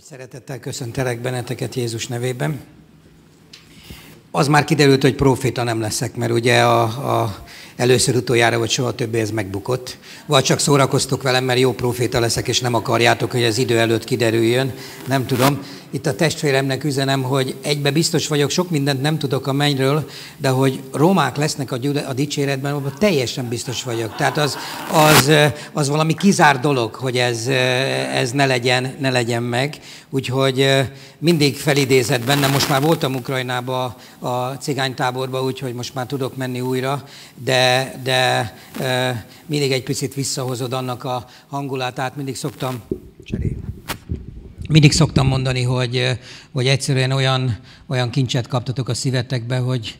Nagy szeretettel köszöntelek benneteket Jézus nevében. Az már kiderült, hogy proféta nem leszek, mert ugye a, a először utoljára, vagy soha többé ez megbukott. Vagy csak szórakoztok velem, mert jó proféta leszek, és nem akarjátok, hogy az idő előtt kiderüljön. Nem tudom. Itt a testvéremnek üzenem, hogy egybe biztos vagyok, sok mindent nem tudok a mennyről, de hogy romák lesznek a, gyüle, a dicséretben, abban teljesen biztos vagyok. Tehát az, az, eh, az valami kizár dolog, hogy ez, eh, ez ne, legyen, ne legyen meg. Úgyhogy eh, mindig felidézett benne. Most már voltam Ukrajnában a cigánytáborban, úgyhogy most már tudok menni újra, de de, e, mindig egy picit visszahozod annak a hangulatát, mindig szoktam cserélni. Mindig szoktam mondani, hogy, hogy egyszerűen olyan, olyan kincset kaptatok a szívetekbe, hogy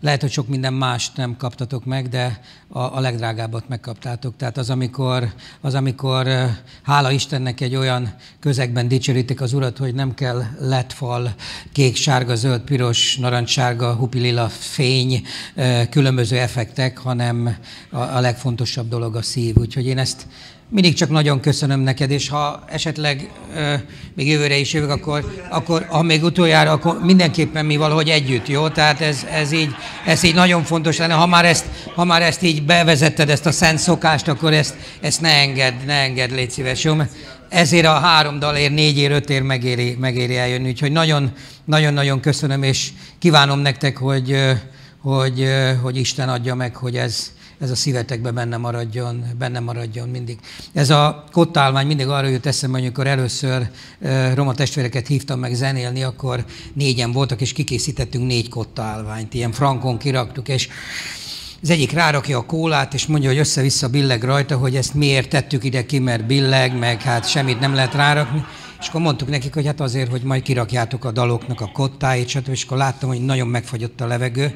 lehet, hogy sok minden mást nem kaptatok meg, de a, a legdrágábbat megkaptátok. Tehát az amikor, az, amikor hála Istennek egy olyan közegben dicsőítik az Urat, hogy nem kell letfal, kék, sárga, zöld, piros, narancssárga, hupilila, fény, különböző effektek, hanem a, a legfontosabb dolog a szív. Úgyhogy én ezt mindig csak nagyon köszönöm neked, és ha esetleg ö, még jövőre is jövök, akkor, akkor ha még utoljára, akkor mindenképpen mi valahogy együtt, jó? Tehát ez, ez, így, ez így nagyon fontos lenne. Ha már, ezt, ha már ezt így bevezetted, ezt a szent szokást, akkor ezt, ezt ne engedd, ne engedd, légy szíves, jó? Mert ezért a három dalért, négyért, ötért megéri, megéri eljönni. Úgyhogy nagyon-nagyon köszönöm, és kívánom nektek, hogy, hogy, hogy Isten adja meg, hogy ez, ez a szívetekben benne maradjon, benne maradjon mindig. Ez a kottálmány mindig arra jut eszembe, amikor először roma testvéreket hívtam meg zenélni, akkor négyen voltak, és kikészítettünk négy kottálványt, ilyen frankon kiraktuk, és az egyik rárakja a kólát, és mondja, hogy össze-vissza billeg rajta, hogy ezt miért tettük ide ki, mert billeg, meg hát semmit nem lehet rárakni. És akkor mondtuk nekik, hogy hát azért, hogy majd kirakjátok a daloknak a kottáit, stb. És akkor láttam, hogy nagyon megfagyott a levegő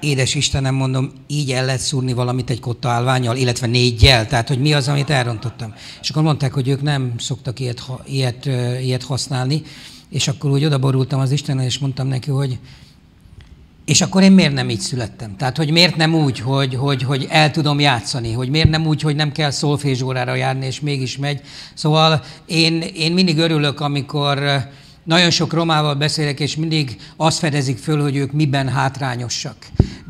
édes Istenem, mondom, így el lehet szúrni valamit egy kotta állványjal, illetve jel. tehát hogy mi az, amit elrontottam. És akkor mondták, hogy ők nem szoktak ilyet, ilyet, ilyet használni, és akkor úgy odaborultam az Istenre, és mondtam neki, hogy és akkor én miért nem így születtem? Tehát, hogy miért nem úgy, hogy, hogy, hogy el tudom játszani? Hogy miért nem úgy, hogy nem kell szolfézsórára járni, és mégis megy? Szóval én, én mindig örülök, amikor nagyon sok romával beszélek, és mindig azt fedezik föl, hogy ők miben hátrányosak.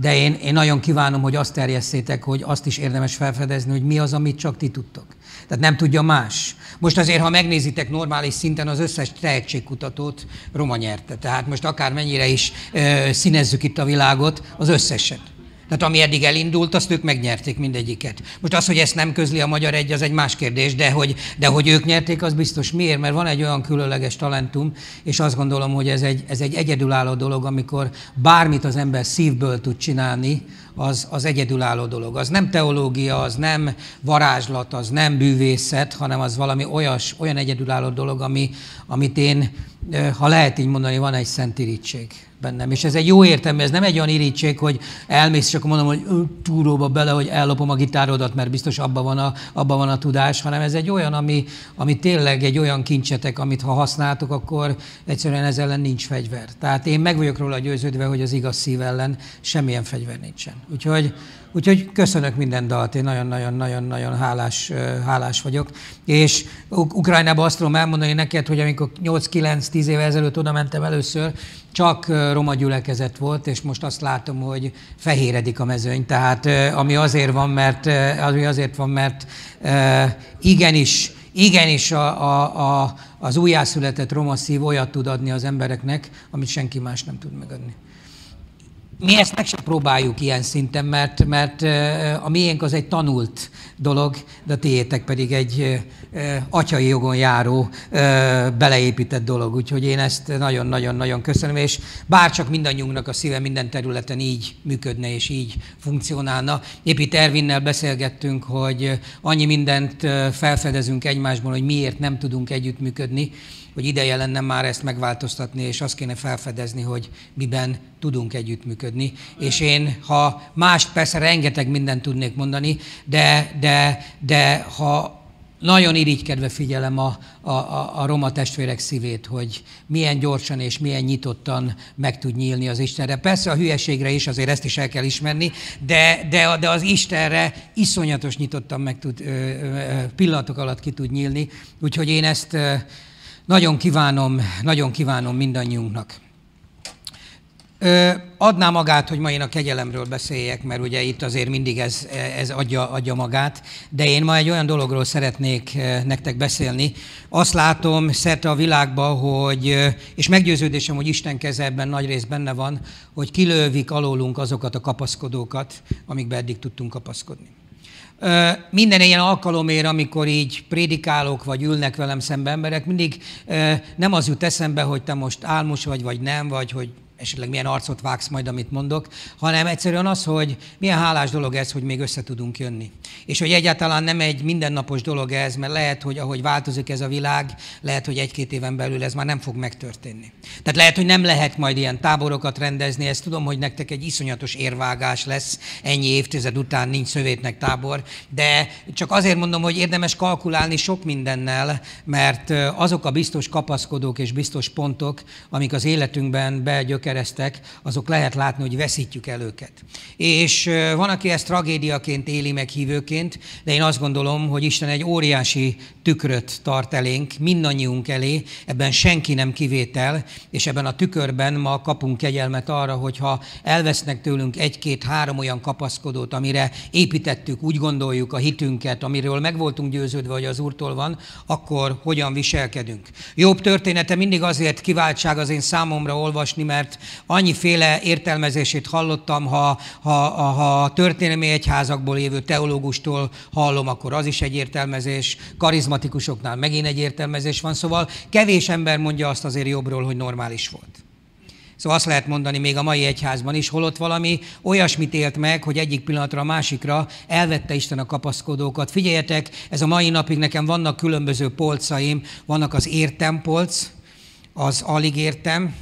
De én, én nagyon kívánom, hogy azt terjesszétek, hogy azt is érdemes felfedezni, hogy mi az, amit csak ti tudtok. Tehát nem tudja más. Most azért, ha megnézitek normális szinten az összes tehetségkutatót, Roma nyerte. Tehát most akár mennyire is ö, színezzük itt a világot, az összeset. Tehát ami eddig elindult, azt ők megnyerték mindegyiket. Most az, hogy ezt nem közli a Magyar Egy, az egy más kérdés, de hogy, de hogy ők nyerték, az biztos miért, mert van egy olyan különleges talentum, és azt gondolom, hogy ez egy, ez egy egyedülálló dolog, amikor bármit az ember szívből tud csinálni, az, az egyedülálló dolog. Az nem teológia, az nem varázslat, az nem bűvészet, hanem az valami olyas, olyan egyedülálló dolog, ami, amit én, eh, ha lehet így mondani, van egy szentirítség bennem. És ez egy jó értelme, ez nem egy olyan irítség, hogy elmész, és akkor mondom, hogy túróba bele, hogy ellopom a gitárodat, mert biztos abban van a, abba van a tudás, hanem ez egy olyan, ami, ami tényleg egy olyan kincsetek, amit ha használtok, akkor egyszerűen ez ellen nincs fegyver. Tehát én meg vagyok róla győződve, hogy az igaz szív ellen semmilyen fegyver nincsen. Úgyhogy, úgyhogy köszönök minden dalt, én nagyon-nagyon-nagyon-nagyon hálás, hálás vagyok. És Ukrajnában azt tudom elmondani neked, hogy amikor 8-9-10 éve ezelőtt oda mentem először, csak roma gyülekezet volt, és most azt látom, hogy fehéredik a mezőny, tehát ami azért van, mert, ami azért van, mert igenis, igenis a, a, a, az újjászületett roma szív olyat tud adni az embereknek, amit senki más nem tud megadni mi ezt meg sem próbáljuk ilyen szinten, mert, mert a miénk az egy tanult dolog, de a tiétek pedig egy atyai jogon járó, beleépített dolog. Úgyhogy én ezt nagyon-nagyon-nagyon köszönöm, és bárcsak mindannyiunknak a szíve minden területen így működne és így funkcionálna. Épp itt Ervinnel beszélgettünk, hogy annyi mindent felfedezünk egymásban, hogy miért nem tudunk együttműködni, hogy ideje lenne már ezt megváltoztatni, és azt kéne felfedezni, hogy miben tudunk együttműködni. És én, ha más, persze rengeteg mindent tudnék mondani, de, de, de ha nagyon irigykedve figyelem a, a, a, a roma testvérek szívét, hogy milyen gyorsan és milyen nyitottan meg tud nyílni az Istenre. Persze a hülyeségre is, azért ezt is el kell ismerni, de, de, de az Istenre iszonyatos nyitottan meg tud, ö, ö, pillanatok alatt ki tud nyílni. Úgyhogy én ezt... Ö, nagyon kívánom, nagyon kívánom mindannyiunknak. Ö, adná magát, hogy ma én a kegyelemről beszéljek, mert ugye itt azért mindig ez, ez adja, adja magát, de én ma egy olyan dologról szeretnék nektek beszélni. Azt látom szerte a világban, hogy, és meggyőződésem, hogy Isten keze ebben nagy rész benne van, hogy kilővik alólunk azokat a kapaszkodókat, amikbe eddig tudtunk kapaszkodni minden ilyen alkalomért, amikor így prédikálok, vagy ülnek velem szembe emberek, mindig nem az jut eszembe, hogy te most álmos vagy, vagy nem, vagy hogy esetleg milyen arcot vágsz majd, amit mondok, hanem egyszerűen az, hogy milyen hálás dolog ez, hogy még össze tudunk jönni. És hogy egyáltalán nem egy mindennapos dolog ez, mert lehet, hogy ahogy változik ez a világ, lehet, hogy egy-két éven belül ez már nem fog megtörténni. Tehát lehet, hogy nem lehet majd ilyen táborokat rendezni, ezt tudom, hogy nektek egy iszonyatos érvágás lesz, ennyi évtized után nincs szövétnek tábor, de csak azért mondom, hogy érdemes kalkulálni sok mindennel, mert azok a biztos kapaszkodók és biztos pontok, amik az életünkben begyökerülnek, keresztek, azok lehet látni, hogy veszítjük el őket. És van, aki ezt tragédiaként éli meg hívőként, de én azt gondolom, hogy Isten egy óriási tükröt tart elénk, mindannyiunk elé, ebben senki nem kivétel, és ebben a tükörben ma kapunk kegyelmet arra, hogyha elvesznek tőlünk egy-két-három olyan kapaszkodót, amire építettük, úgy gondoljuk a hitünket, amiről meg voltunk győződve, hogy az Úrtól van, akkor hogyan viselkedünk. Jobb története mindig azért kiváltság az én számomra olvasni, mert annyiféle értelmezését hallottam, ha, ha, ha a történelmi egyházakból évő teológustól hallom, akkor az is egy értelmezés, karizmatikusoknál megint egy értelmezés van, szóval kevés ember mondja azt azért jobbról, hogy normális volt. Szóval azt lehet mondani még a mai egyházban is, holott valami olyasmit élt meg, hogy egyik pillanatra a másikra elvette Isten a kapaszkodókat. Figyeljetek, ez a mai napig nekem vannak különböző polcaim, vannak az értempolc, az alig értem,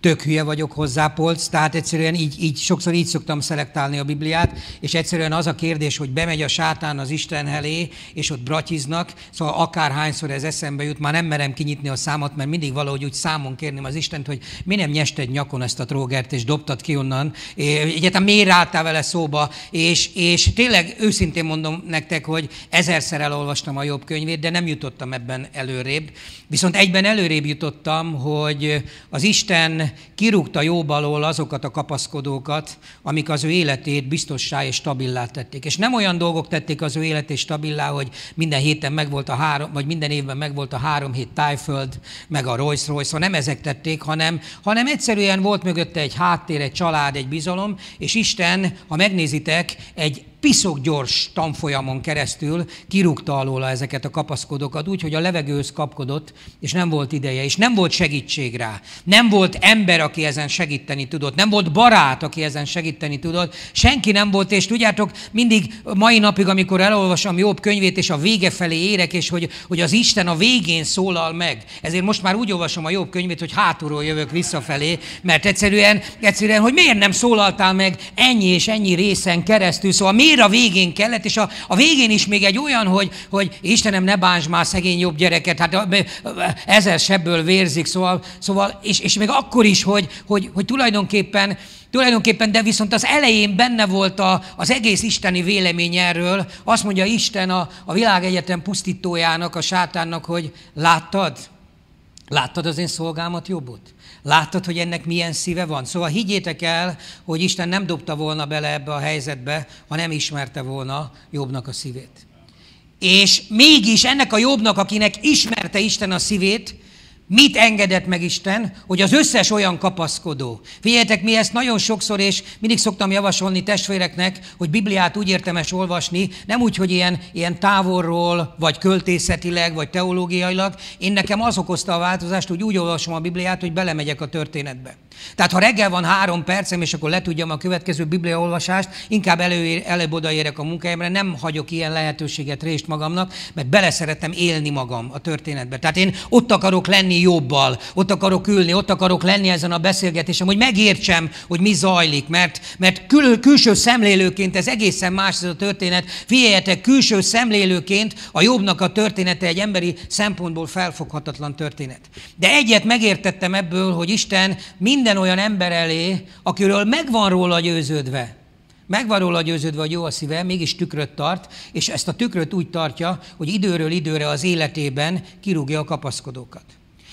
tök hülye vagyok hozzá, polc, tehát egyszerűen így, így sokszor így szoktam szelektálni a Bibliát, és egyszerűen az a kérdés, hogy bemegy a sátán az Isten elé, és ott bratiznak, szóval akárhányszor ez eszembe jut, már nem merem kinyitni a számot, mert mindig valahogy úgy számon kérném az Istent, hogy mi nem nyested nyakon ezt a trógert, és dobtad ki onnan, egyáltalán miért álltál vele szóba, és, és tényleg őszintén mondom nektek, hogy ezerszer elolvastam a jobb könyvét, de nem jutottam ebben előrébb. Viszont egyben előrébb jutottam, hogy az Isten kirúgta jobb alól azokat a kapaszkodókat, amik az ő életét biztossá és stabilá tették. És nem olyan dolgok tették az ő életét stabilá, hogy minden héten megvolt a három, vagy minden évben megvolt a három hét tájföld, meg a Rolls Royce, nem ezek tették, hanem, hanem egyszerűen volt mögötte egy háttér, egy család, egy bizalom, és Isten, ha megnézitek, egy piszok gyors tanfolyamon keresztül kirúgta alóla ezeket a kapaszkodókat, úgy, hogy a levegőhöz kapkodott, és nem volt ideje, és nem volt segítség rá. Nem volt ember, aki ezen segíteni tudott, nem volt barát, aki ezen segíteni tudott, senki nem volt, és tudjátok, mindig mai napig, amikor elolvasom Jobb könyvét, és a vége felé érek, és hogy, hogy az Isten a végén szólal meg. Ezért most már úgy olvasom a Jobb könyvét, hogy hátulról jövök visszafelé, mert egyszerűen, egyszerűen, hogy miért nem szólaltál meg ennyi és ennyi részen keresztül, szóval mi miért a végén kellett, és a, a végén is még egy olyan, hogy, hogy Istenem, ne bánts már szegény jobb gyereket, hát ezer sebből vérzik, szóval, szóval és, és még akkor is, hogy, hogy, hogy tulajdonképpen Tulajdonképpen, de viszont az elején benne volt a, az egész isteni vélemény erről. Azt mondja Isten a, a világegyetem pusztítójának, a sátánnak, hogy láttad? Láttad az én szolgámat jobbot? Láttad, hogy ennek milyen szíve van? Szóval higgyétek el, hogy Isten nem dobta volna bele ebbe a helyzetbe, ha nem ismerte volna jobbnak a szívét. És mégis ennek a jobbnak, akinek ismerte Isten a szívét, Mit engedett meg Isten, hogy az összes olyan kapaszkodó? Figyeljetek, mi ezt nagyon sokszor, és mindig szoktam javasolni testvéreknek, hogy Bibliát úgy értemes olvasni, nem úgy, hogy ilyen, ilyen távolról, vagy költészetileg, vagy teológiailag. Én nekem az okozta a változást, hogy úgy olvasom a Bibliát, hogy belemegyek a történetbe. Tehát ha reggel van három percem, és akkor letudjam a következő bibliaolvasást, inkább elő, előbb odaérek a munkájára, nem hagyok ilyen lehetőséget részt magamnak, mert beleszerettem élni magam a történetbe. Tehát én ott akarok lenni jobbal, ott akarok ülni, ott akarok lenni ezen a beszélgetésem, hogy megértsem, hogy mi zajlik, mert, mert kül, külső szemlélőként ez egészen más ez a történet. Figyeljetek, külső szemlélőként a jobbnak a története egy emberi szempontból felfoghatatlan történet. De egyet megértettem ebből, hogy Isten minden minden olyan ember elé, akiről megvan róla győződve, megvan róla győződve, hogy jó a szíve, mégis tükröt tart, és ezt a tükröt úgy tartja, hogy időről időre az életében kirúgja a kapaszkodókat.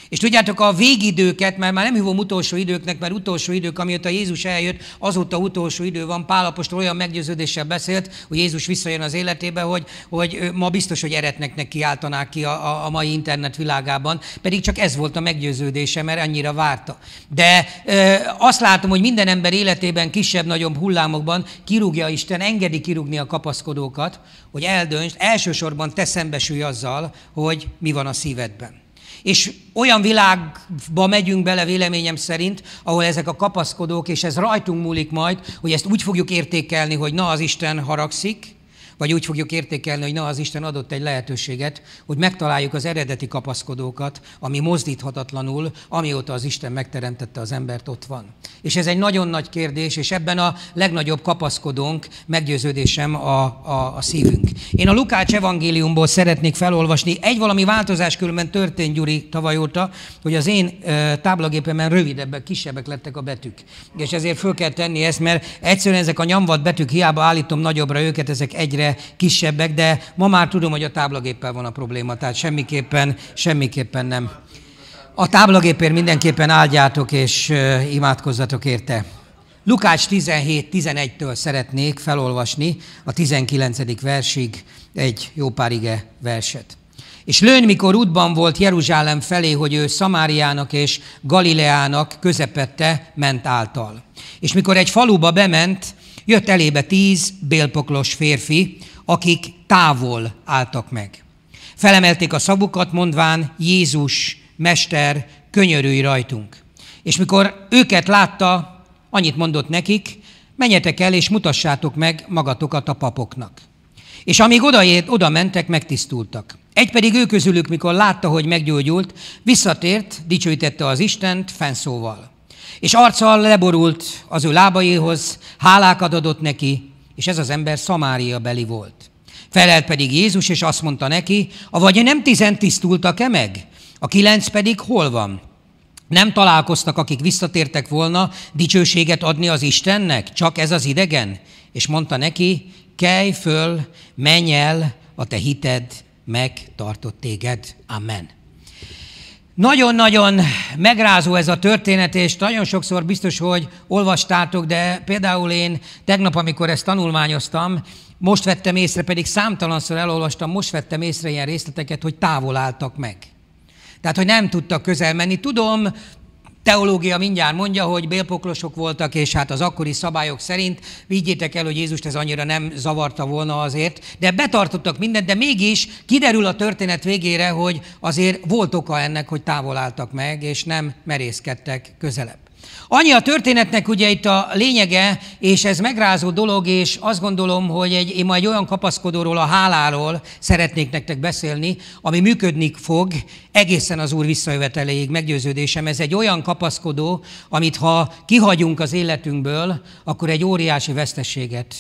És tudjátok, a végidőket, mert már nem hívom utolsó időknek, mert utolsó idők, amióta Jézus eljött, azóta utolsó idő van. Pálapostól olyan meggyőződéssel beszélt, hogy Jézus visszajön az életébe, hogy, hogy ma biztos, hogy eretneknek kiáltanák ki a, a mai internet világában, pedig csak ez volt a meggyőződése, mert annyira várta. De ö, azt látom, hogy minden ember életében kisebb-nagyobb hullámokban kirúgja Isten, engedi kirúgni a kapaszkodókat, hogy eldöntsd, elsősorban te szembesülj azzal, hogy mi van a szívedben. És olyan világba megyünk bele véleményem szerint, ahol ezek a kapaszkodók, és ez rajtunk múlik majd, hogy ezt úgy fogjuk értékelni, hogy na az Isten haragszik, vagy úgy fogjuk értékelni, hogy na, az Isten adott egy lehetőséget, hogy megtaláljuk az eredeti kapaszkodókat, ami mozdíthatatlanul, amióta az Isten megteremtette az embert, ott van. És ez egy nagyon nagy kérdés, és ebben a legnagyobb kapaszkodónk, meggyőződésem a, a, a szívünk. Én a Lukács evangéliumból szeretnék felolvasni. Egy valami változás különben történt, Gyuri, tavaly óta, hogy az én e, táblagépemen rövidebbek, kisebbek lettek a betűk. És ezért föl kell tenni ezt, mert egyszerűen ezek a nyomvat betűk, hiába állítom nagyobbra őket, ezek egyre ugye kisebbek, de ma már tudom, hogy a táblagéppel van a probléma, tehát semmiképpen, semmiképpen nem. A táblagépért mindenképpen áldjátok és imádkozzatok érte. Lukács 1711 től szeretnék felolvasni a 19. versig egy jó pár ige verset. És lőn, mikor útban volt Jeruzsálem felé, hogy ő Szamáriának és Galileának közepette ment által. És mikor egy faluba bement, Jött elébe tíz bélpoklos férfi, akik távol álltak meg. Felemelték a szavukat, mondván, Jézus, Mester, könyörülj rajtunk. És mikor őket látta, annyit mondott nekik, menjetek el és mutassátok meg magatokat a papoknak. És amíg odaért, oda mentek, megtisztultak. Egy pedig ő közülük, mikor látta, hogy meggyógyult, visszatért, dicsőítette az Istent fenszóval. És arccal leborult az ő lábaihoz, hálákat adott neki, és ez az ember Szamária beli volt. Felelt pedig Jézus, és azt mondta neki, a vagy nem tizen tisztultak-e meg? A kilenc pedig hol van? Nem találkoztak, akik visszatértek volna dicsőséget adni az Istennek, csak ez az idegen? És mondta neki, kelj föl, menj el, a te hited megtartott téged. Amen. Nagyon-nagyon megrázó ez a történet, és nagyon sokszor biztos, hogy olvastátok, de például én tegnap, amikor ezt tanulmányoztam, most vettem észre, pedig számtalanszor elolvastam, most vettem észre ilyen részleteket, hogy távol álltak meg. Tehát, hogy nem tudtak közel menni. Tudom, teológia mindjárt mondja, hogy bélpoklosok voltak, és hát az akkori szabályok szerint, vigyétek el, hogy Jézust ez annyira nem zavarta volna azért, de betartottak mindent, de mégis kiderül a történet végére, hogy azért volt oka ennek, hogy távol álltak meg, és nem merészkedtek közelebb. Annyi a történetnek ugye itt a lényege, és ez megrázó dolog, és azt gondolom, hogy egy, én ma egy olyan kapaszkodóról, a háláról szeretnék nektek beszélni, ami működni fog egészen az Úr visszajöveteléig, meggyőződésem. Ez egy olyan kapaszkodó, amit ha kihagyunk az életünkből, akkor egy óriási veszteséget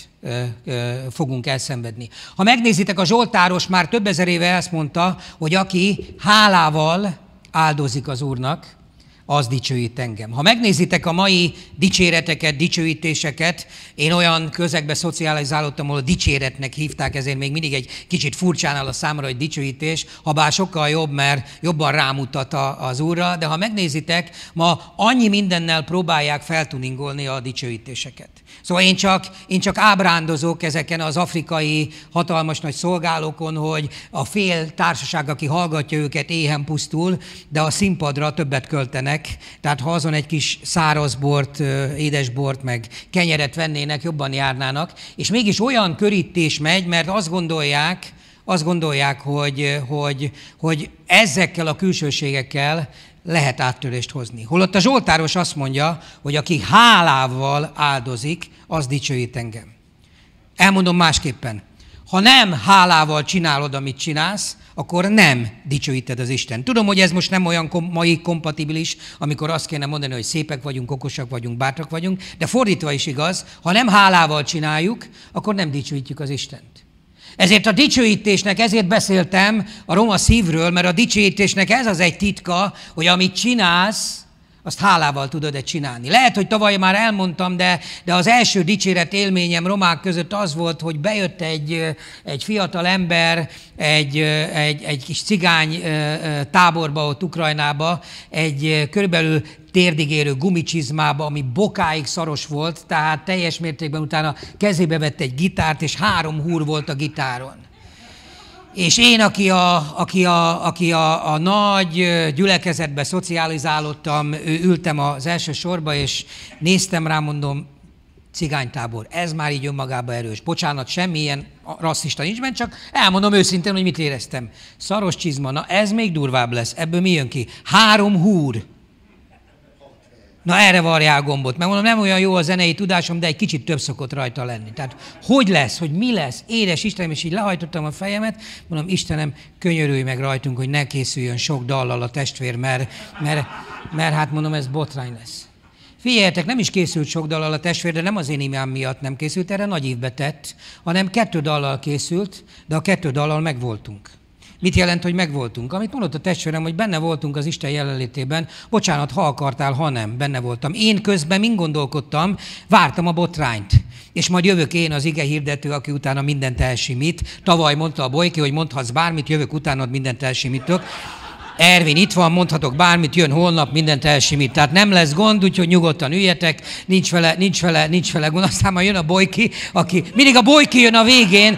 fogunk elszenvedni. Ha megnézitek, a Zsoltáros már több ezer éve ezt mondta, hogy aki hálával áldozik az Úrnak, az dicsőít engem. Ha megnézitek a mai dicséreteket, dicsőítéseket, én olyan közegbe szocializálódtam, ahol dicséretnek hívták, ezért még mindig egy kicsit furcsán áll a számra, hogy dicsőítés, ha bár sokkal jobb, mert jobban rámutat az Úrra, de ha megnézitek, ma annyi mindennel próbálják feltuningolni a dicsőítéseket. Szóval én csak, én csak ábrándozok ezeken az afrikai hatalmas nagy szolgálókon, hogy a fél társaság, aki hallgatja őket, éhen pusztul, de a színpadra többet költenek. Tehát ha azon egy kis szárazbort, édesbort, meg kenyeret vennének, jobban járnának. És mégis olyan körítés megy, mert azt gondolják, azt gondolják, hogy, hogy, hogy ezekkel a külsőségekkel lehet áttörést hozni. Holott a Zsoltáros azt mondja, hogy aki hálával áldozik, az dicsőít engem. Elmondom másképpen. Ha nem hálával csinálod, amit csinálsz, akkor nem dicsőíted az Isten. Tudom, hogy ez most nem olyan kom- mai kompatibilis, amikor azt kéne mondani, hogy szépek vagyunk, okosak vagyunk, bátrak vagyunk, de fordítva is igaz, ha nem hálával csináljuk, akkor nem dicsőítjük az Istent. Ezért a dicsőítésnek, ezért beszéltem a roma szívről, mert a dicsőítésnek ez az egy titka, hogy amit csinálsz, azt hálával tudod-e csinálni. Lehet, hogy tavaly már elmondtam, de, de az első dicséret élményem romák között az volt, hogy bejött egy, egy fiatal ember, egy, egy, egy kis cigány táborba ott Ukrajnába, egy körülbelül térdig érő gumicsizmába, ami bokáig szaros volt, tehát teljes mértékben utána kezébe vett egy gitárt, és három húr volt a gitáron. És én, aki a, aki a, aki a, a nagy gyülekezetbe szocializálódtam, ültem az első sorba, és néztem rá, mondom, cigánytábor. Ez már így önmagában erős. Bocsánat, semmilyen rasszista nincs benne, csak elmondom őszintén, hogy mit éreztem. Szaros csizma, na ez még durvább lesz, ebből mi jön ki? Három húr na erre varjál gombot. Mert mondom, nem olyan jó a zenei tudásom, de egy kicsit több szokott rajta lenni. Tehát hogy lesz, hogy mi lesz, édes Istenem, és így lehajtottam a fejemet, mondom, Istenem, könyörülj meg rajtunk, hogy ne készüljön sok dallal a testvér, mert, mert, mert hát mondom, ez botrány lesz. Figyeljetek, nem is készült sok dallal a testvér, de nem az én imám miatt nem készült, erre nagy évbe tett, hanem kettő dallal készült, de a kettő dallal megvoltunk. Mit jelent, hogy megvoltunk? Amit mondott a testvérem, hogy benne voltunk az Isten jelenlétében, bocsánat, ha akartál, ha nem, benne voltam. Én közben mind gondolkodtam, vártam a botrányt. És majd jövök én az ige hirdető, aki utána mindent elsimít. Tavaly mondta a Bolyki, hogy mondhatsz bármit, jövök utánad mindent elsimítok. Ervin itt van, mondhatok bármit, jön holnap, mindent elsimít. Tehát nem lesz gond, úgyhogy nyugodtan üljetek, nincs vele, nincs vele, nincs vele gond. Aztán majd jön a bolyki, aki mindig a bolyki jön a végén,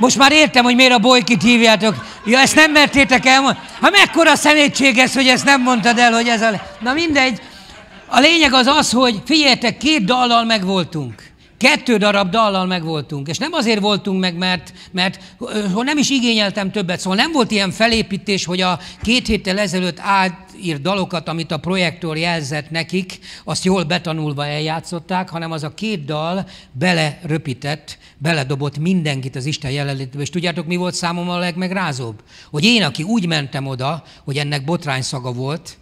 most már értem, hogy miért a bolykit hívjátok. Ja, ezt nem mertétek elmondani. Ha mekkora szemétség ez, hogy ezt nem mondtad el, hogy ez a... Na mindegy. A lényeg az az, hogy figyeljetek, két dallal megvoltunk. Kettő darab dallal megvoltunk, és nem azért voltunk meg, mert, mert nem is igényeltem többet, szóval nem volt ilyen felépítés, hogy a két héttel ezelőtt átír dalokat, amit a projektor jelzett nekik, azt jól betanulva eljátszották, hanem az a két dal beleröpített, beledobott mindenkit az Isten jelenlétbe. És tudjátok, mi volt számomra a legmegrázóbb? Hogy én, aki úgy mentem oda, hogy ennek botrány szaga volt,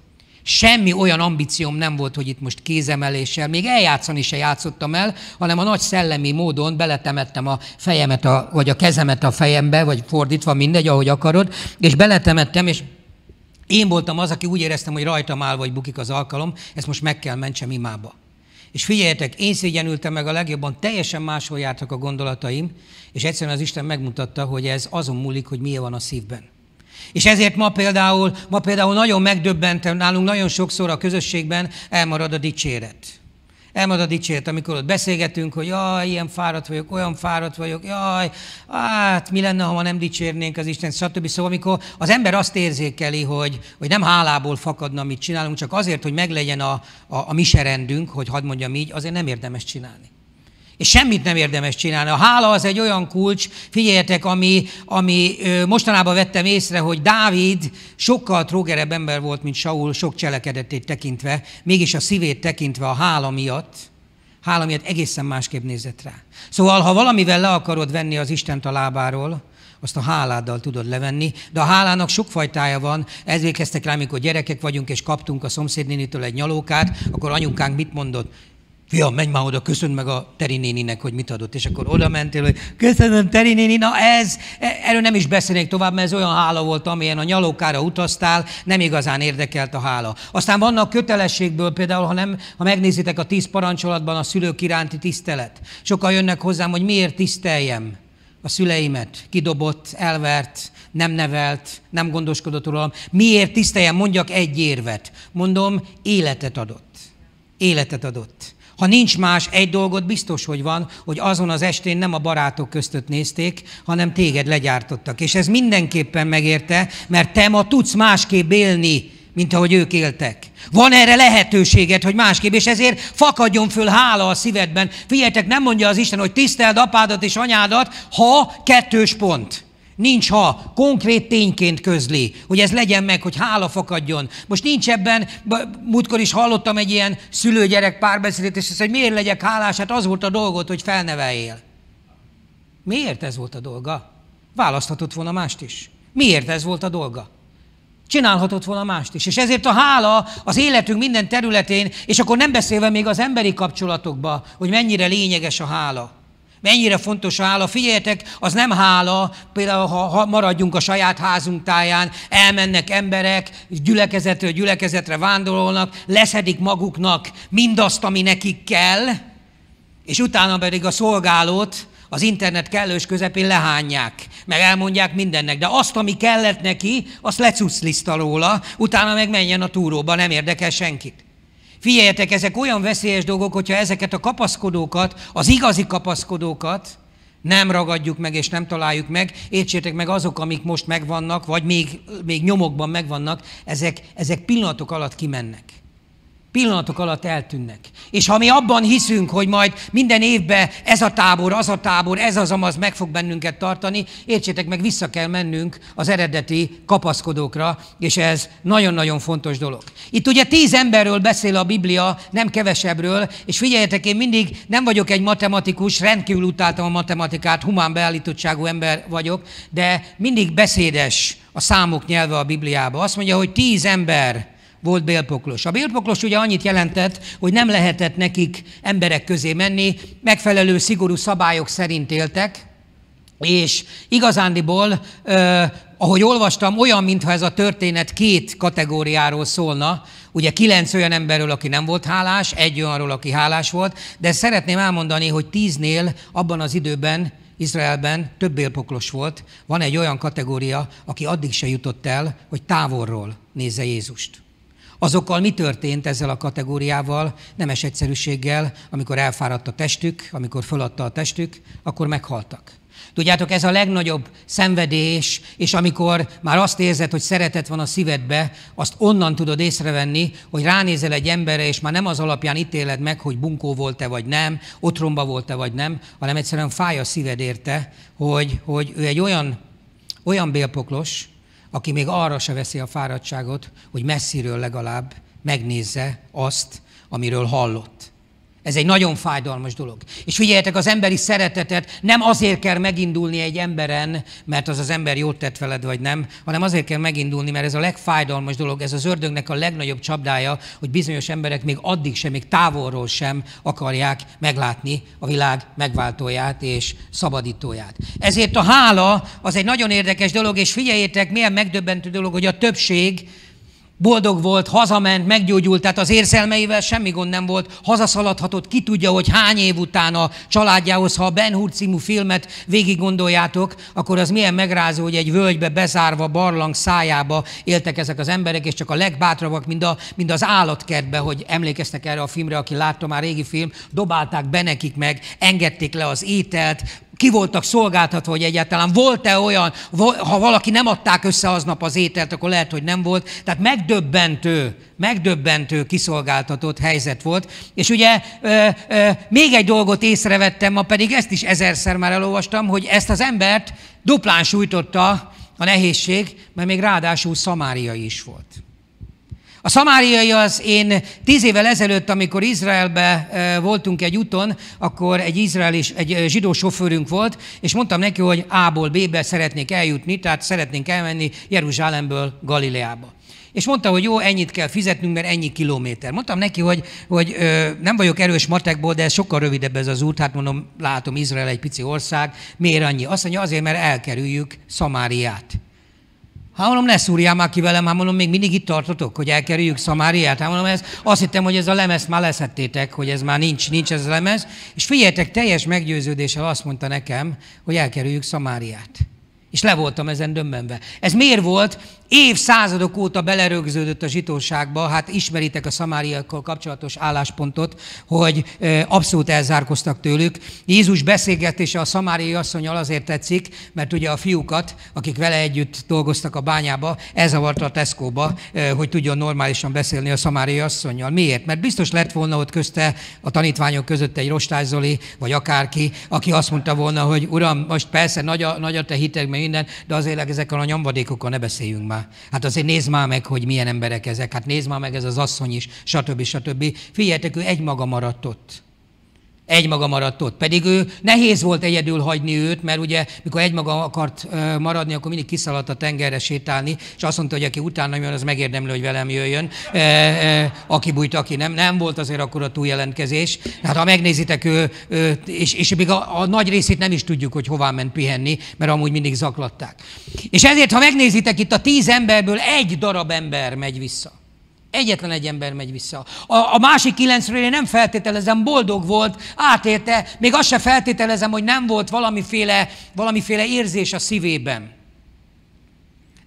Semmi olyan ambícióm nem volt, hogy itt most kézemeléssel, még eljátszani se játszottam el, hanem a nagy szellemi módon beletemettem a fejemet, a, vagy a kezemet a fejembe, vagy fordítva, mindegy, ahogy akarod, és beletemettem, és én voltam az, aki úgy éreztem, hogy rajtam áll vagy bukik az alkalom, ezt most meg kell mentsem imába. És figyeljetek, én szégyenültem meg a legjobban, teljesen máshol jártak a gondolataim, és egyszerűen az Isten megmutatta, hogy ez azon múlik, hogy mi van a szívben. És ezért ma például, ma például nagyon megdöbbentem, nálunk nagyon sokszor a közösségben elmarad a dicséret. Elmarad a dicséret, amikor ott beszélgetünk, hogy jaj, ilyen fáradt vagyok, olyan fáradt vagyok, jaj, hát mi lenne, ha ma nem dicsérnénk az Isten, stb. Szóval amikor az ember azt érzékeli, hogy, hogy nem hálából fakadna, amit csinálunk, csak azért, hogy meglegyen a, a, a mi serendünk, hogy hadd mondjam így, azért nem érdemes csinálni. És semmit nem érdemes csinálni. A hála az egy olyan kulcs, figyeljetek, ami, ami mostanában vettem észre, hogy Dávid sokkal trógerebb ember volt, mint Saul, sok cselekedetét tekintve, mégis a szívét tekintve a hála miatt, hála miatt egészen másképp nézett rá. Szóval, ha valamivel le akarod venni az Istent a lábáról, azt a háláddal tudod levenni, de a hálának sok fajtája van. Ezért kezdtek rá, amikor gyerekek vagyunk, és kaptunk a szomszédnénitől egy nyalókát, akkor anyukánk mit mondott? Fiam, menj már oda, köszönd meg a Teri néninek, hogy mit adott. És akkor oda mentél, hogy köszönöm Teri néni, na ez, e, erről nem is beszélnék tovább, mert ez olyan hála volt, amilyen a nyalókára utaztál, nem igazán érdekelt a hála. Aztán vannak kötelességből, például ha, nem, ha megnézitek a tíz parancsolatban a szülők iránti tisztelet. Sokan jönnek hozzám, hogy miért tiszteljem a szüleimet, kidobott, elvert, nem nevelt, nem gondoskodott rólam. Miért tiszteljem, mondjak egy érvet. Mondom, életet adott. Életet adott ha nincs más, egy dolgot biztos, hogy van, hogy azon az estén nem a barátok köztött nézték, hanem téged legyártottak. És ez mindenképpen megérte, mert te ma tudsz másképp élni, mint ahogy ők éltek. Van erre lehetőséged, hogy másképp, és ezért fakadjon föl hála a szívedben. Figyeljetek, nem mondja az Isten, hogy tiszteld apádat és anyádat, ha kettős pont. Nincs ha, konkrét tényként közli, hogy ez legyen meg, hogy hála fakadjon. Most nincs ebben, múltkor is hallottam egy ilyen szülőgyerek párbeszédét, és azt, hogy miért legyek hálás, hát az volt a dolgot, hogy felneveljél. Miért ez volt a dolga? Választhatott volna mást is. Miért ez volt a dolga? Csinálhatott volna mást is. És ezért a hála az életünk minden területén, és akkor nem beszélve még az emberi kapcsolatokba, hogy mennyire lényeges a hála. Mennyire fontos a hála? Figyeljetek, az nem hála, például ha, maradjunk a saját házunk táján, elmennek emberek, gyülekezetről gyülekezetre vándorolnak, leszedik maguknak mindazt, ami nekik kell, és utána pedig a szolgálót az internet kellős közepén lehányják, meg elmondják mindennek, de azt, ami kellett neki, azt lecuszliszta róla, utána meg menjen a túróba, nem érdekel senkit. Figyeljetek, ezek olyan veszélyes dolgok, hogyha ezeket a kapaszkodókat, az igazi kapaszkodókat nem ragadjuk meg és nem találjuk meg. Értsétek meg, azok, amik most megvannak, vagy még, még nyomokban megvannak, ezek, ezek pillanatok alatt kimennek pillanatok alatt eltűnnek. És ha mi abban hiszünk, hogy majd minden évben ez a tábor, az a tábor, ez az amaz meg fog bennünket tartani, értsétek meg, vissza kell mennünk az eredeti kapaszkodókra, és ez nagyon-nagyon fontos dolog. Itt ugye tíz emberről beszél a Biblia, nem kevesebbről, és figyeljetek, én mindig nem vagyok egy matematikus, rendkívül utáltam a matematikát, humán beállítottságú ember vagyok, de mindig beszédes a számok nyelve a Bibliában. Azt mondja, hogy tíz ember volt bélpoklos. A bélpoklos ugye annyit jelentett, hogy nem lehetett nekik emberek közé menni, megfelelő szigorú szabályok szerint éltek, és igazándiból, eh, ahogy olvastam, olyan, mintha ez a történet két kategóriáról szólna, ugye kilenc olyan emberről, aki nem volt hálás, egy olyanról, aki hálás volt, de szeretném elmondani, hogy tíznél abban az időben Izraelben több bélpoklos volt. Van egy olyan kategória, aki addig se jutott el, hogy távolról nézze Jézust. Azokkal mi történt ezzel a kategóriával, nemes egyszerűséggel, amikor elfáradt a testük, amikor föladta a testük, akkor meghaltak. Tudjátok, ez a legnagyobb szenvedés, és amikor már azt érzed, hogy szeretet van a szívedbe, azt onnan tudod észrevenni, hogy ránézel egy emberre, és már nem az alapján ítéled meg, hogy bunkó volt-e vagy nem, otromba volt-e vagy nem, hanem egyszerűen fáj a szíved érte, hogy, hogy ő egy olyan, olyan bélpoklos, aki még arra se veszi a fáradtságot, hogy messziről legalább megnézze azt, amiről hallott. Ez egy nagyon fájdalmas dolog. És figyeljetek, az emberi szeretetet nem azért kell megindulni egy emberen, mert az az ember jót tett veled, vagy nem, hanem azért kell megindulni, mert ez a legfájdalmas dolog, ez az ördögnek a legnagyobb csapdája, hogy bizonyos emberek még addig sem, még távolról sem akarják meglátni a világ megváltóját és szabadítóját. Ezért a hála az egy nagyon érdekes dolog, és figyeljétek, milyen megdöbbentő dolog, hogy a többség Boldog volt, hazament, meggyógyult, tehát az érzelmeivel semmi gond nem volt. Hazaszaladhatott, ki tudja, hogy hány év után a családjához, ha a Ben Hur című filmet végig gondoljátok, akkor az milyen megrázó, hogy egy völgybe bezárva, barlang szájába éltek ezek az emberek, és csak a legbátrabbak, mind, a, mind az állatkertbe, hogy emlékeztek erre a filmre, aki látta már régi film, dobálták be nekik meg, engedték le az ételt, ki voltak szolgáltatva, hogy egyáltalán volt-e olyan, ha valaki nem adták össze aznap az ételt, akkor lehet, hogy nem volt. Tehát megdöbbentő, megdöbbentő kiszolgáltatott helyzet volt. És ugye ö, ö, még egy dolgot észrevettem, ma pedig ezt is ezerszer már elolvastam, hogy ezt az embert duplán sújtotta a nehézség, mert még ráadásul Szamária is volt. A szamáriai az én tíz évvel ezelőtt, amikor Izraelbe voltunk egy úton, akkor egy izraeli, egy zsidó sofőrünk volt, és mondtam neki, hogy A-ból B-be szeretnék eljutni, tehát szeretnénk elmenni Jeruzsálemből Galileába. És mondta, hogy jó, ennyit kell fizetnünk, mert ennyi kilométer. Mondtam neki, hogy, hogy ö, nem vagyok erős matekból, de sokkal rövidebb ez az út, hát mondom, látom, Izrael egy pici ország, miért annyi? Azt mondja, azért, mert elkerüljük Szamáriát. Hát mondom, ne szúrjál már ki velem, hát mondom, még mindig itt tartotok, hogy elkerüljük Szamáriát. Hát mondom, ez, azt hittem, hogy ez a lemez már leszettétek, hogy ez már nincs, nincs ez a lemez. És figyeljetek, teljes meggyőződéssel azt mondta nekem, hogy elkerüljük Szamáriát. És le voltam ezen dömbenve. Ez miért volt? évszázadok óta belerögződött a zsidóságba, hát ismeritek a szamáriakkal kapcsolatos álláspontot, hogy abszolút elzárkoztak tőlük. Jézus beszélgetése a szamáriai asszonyal azért tetszik, mert ugye a fiúkat, akik vele együtt dolgoztak a bányába, ez a Tesco-ba, hogy tudjon normálisan beszélni a szamáriai asszonyjal. Miért? Mert biztos lett volna ott közte a tanítványok között egy rostázoli, vagy akárki, aki azt mondta volna, hogy uram, most persze nagy a, nagy a te hiteg, mert minden, de azért ezekkel a nyomvadékokkal ne beszéljünk már Hát azért nézd már meg, hogy milyen emberek ezek, hát nézd már meg ez az asszony is, stb. stb. Figyeljetek, ő egymaga maradt ott. Egymaga maradt ott. Pedig ő nehéz volt egyedül hagyni őt, mert ugye mikor egymaga akart maradni, akkor mindig kiszaladt a tengerre sétálni, és azt mondta, hogy aki utána jön, az megérdemli, hogy velem jöjjön. E, e, aki bújt, aki nem. Nem volt azért akkor a túljelentkezés. Hát ha megnézitek, ő, ő és, és még a, a nagy részét nem is tudjuk, hogy hová ment pihenni, mert amúgy mindig zaklatták. És ezért, ha megnézitek, itt a tíz emberből egy darab ember megy vissza egyetlen egy ember megy vissza. A, a másik kilencről én nem feltételezem, boldog volt, átérte, még azt se feltételezem, hogy nem volt valamiféle, valamiféle érzés a szívében.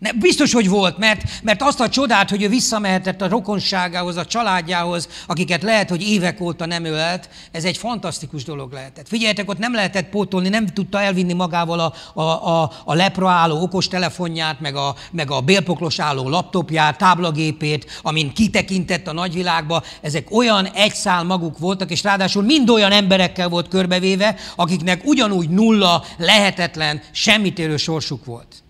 Ne, biztos, hogy volt, mert, mert azt a csodát, hogy ő visszamehetett a rokonságához, a családjához, akiket lehet, hogy évek óta nem ölt, ez egy fantasztikus dolog lehetett. Figyeljetek, ott nem lehetett pótolni, nem tudta elvinni magával a, a, a, a lepra álló okostelefonját, meg a, meg a bélpoklos álló laptopját, táblagépét, amin kitekintett a nagyvilágba. Ezek olyan egyszál maguk voltak, és ráadásul mind olyan emberekkel volt körbevéve, akiknek ugyanúgy nulla, lehetetlen, semmitérő sorsuk volt.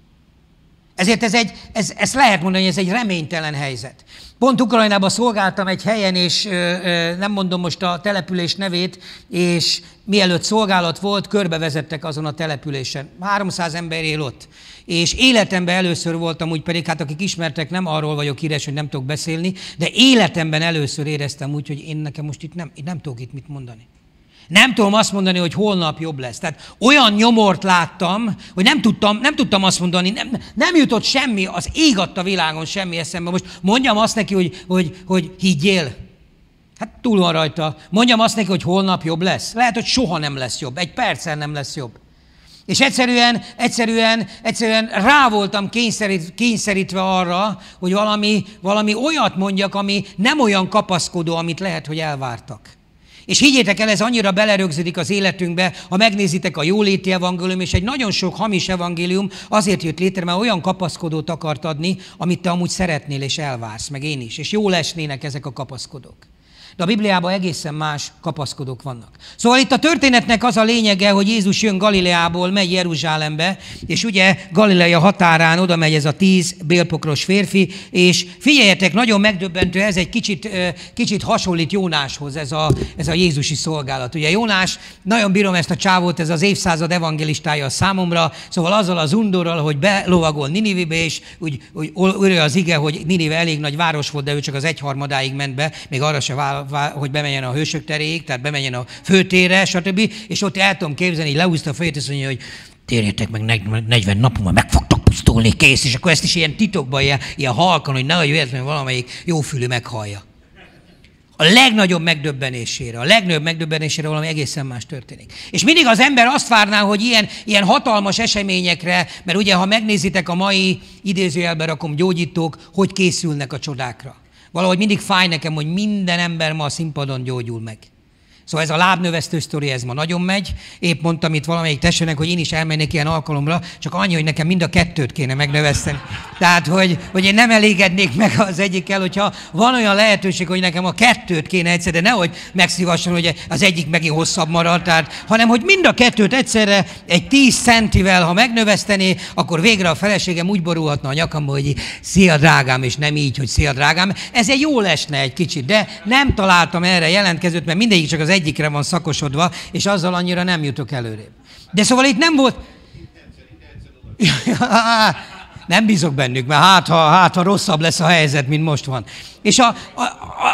Ezért ez egy, ez, ezt lehet mondani, hogy ez egy reménytelen helyzet. Pont Ukrajnában szolgáltam egy helyen, és ö, ö, nem mondom most a település nevét, és mielőtt szolgálat volt, körbevezettek azon a településen. 300 ember él ott. És életemben először voltam úgy, pedig hát akik ismertek, nem arról vagyok híres, hogy nem tudok beszélni, de életemben először éreztem úgy, hogy én nekem most itt nem, itt nem tudok itt mit mondani nem tudom azt mondani, hogy holnap jobb lesz. Tehát olyan nyomort láttam, hogy nem tudtam, nem tudtam azt mondani, nem, nem jutott semmi, az ég adta világon semmi eszembe. Most mondjam azt neki, hogy, hogy, hogy higgyél, Hát túl van rajta. Mondjam azt neki, hogy holnap jobb lesz. Lehet, hogy soha nem lesz jobb. Egy percen nem lesz jobb. És egyszerűen, egyszerűen, egyszerűen rá voltam kényszerít, kényszerítve arra, hogy valami, valami olyat mondjak, ami nem olyan kapaszkodó, amit lehet, hogy elvártak. És higgyétek el, ez annyira belerögződik az életünkbe, ha megnézitek a jóléti evangélium, és egy nagyon sok hamis evangélium azért jött létre, mert olyan kapaszkodót akart adni, amit te amúgy szeretnél és elvársz, meg én is. És jó lesnének ezek a kapaszkodók. De a Bibliában egészen más kapaszkodók vannak. Szóval itt a történetnek az a lényege, hogy Jézus jön Galileából, megy Jeruzsálembe, és ugye Galilea határán oda megy ez a tíz bélpokros férfi, és figyeljetek, nagyon megdöbbentő, ez egy kicsit, kicsit hasonlít Jónáshoz, ez a, ez a Jézusi szolgálat. Ugye Jónás, nagyon bírom ezt a csávót, ez az évszázad evangelistája a számomra, szóval azzal az undorral, hogy belovagol Ninivibe, és úgy, úgy, úgy az ige, hogy Ninive elég nagy város volt, de ő csak az egyharmadáig ment be, még arra se vállal, hogy bemenjen a hősök teréig, tehát bemenjen a főtére, stb. És ott el tudom képzelni, leúzta a fejét, és mondja, hogy térjetek meg 40 napon, mert meg fogtok pusztulni, kész. És akkor ezt is ilyen titokban, ilyen, ilyen halkan, hogy nehogy véletlenül valamelyik jófülű meghallja. A legnagyobb megdöbbenésére, a legnagyobb megdöbbenésére valami egészen más történik. És mindig az ember azt várná, hogy ilyen, ilyen hatalmas eseményekre, mert ugye ha megnézitek a mai idézőjelben rakom gyógyítók, hogy készülnek a csodákra. Valahogy mindig fáj nekem, hogy minden ember ma a színpadon gyógyul meg. Szóval ez a lábnövesztő sztori, ez ma nagyon megy. Épp mondtam itt valamelyik testőnek, hogy én is elmennék ilyen alkalomra, csak annyi, hogy nekem mind a kettőt kéne megnöveszteni. Tehát, hogy, hogy én nem elégednék meg az egyikkel, hogyha van olyan lehetőség, hogy nekem a kettőt kéne egyszer, de nehogy megszívasson, hogy az egyik megint hosszabb marad, tehát, hanem hogy mind a kettőt egyszerre egy tíz centivel, ha megnövesztené, akkor végre a feleségem úgy borulhatna a nyakamba, hogy szia drágám, és nem így, hogy szia drágám. Ez egy jó lesne egy kicsit, de nem találtam erre jelentkezőt, mert mindegyik csak az egy egyikre van szakosodva, és azzal annyira nem jutok előrébb. De szóval itt nem volt... nem bízok bennük, mert hát ha, hát, ha rosszabb lesz a helyzet, mint most van. És a, a,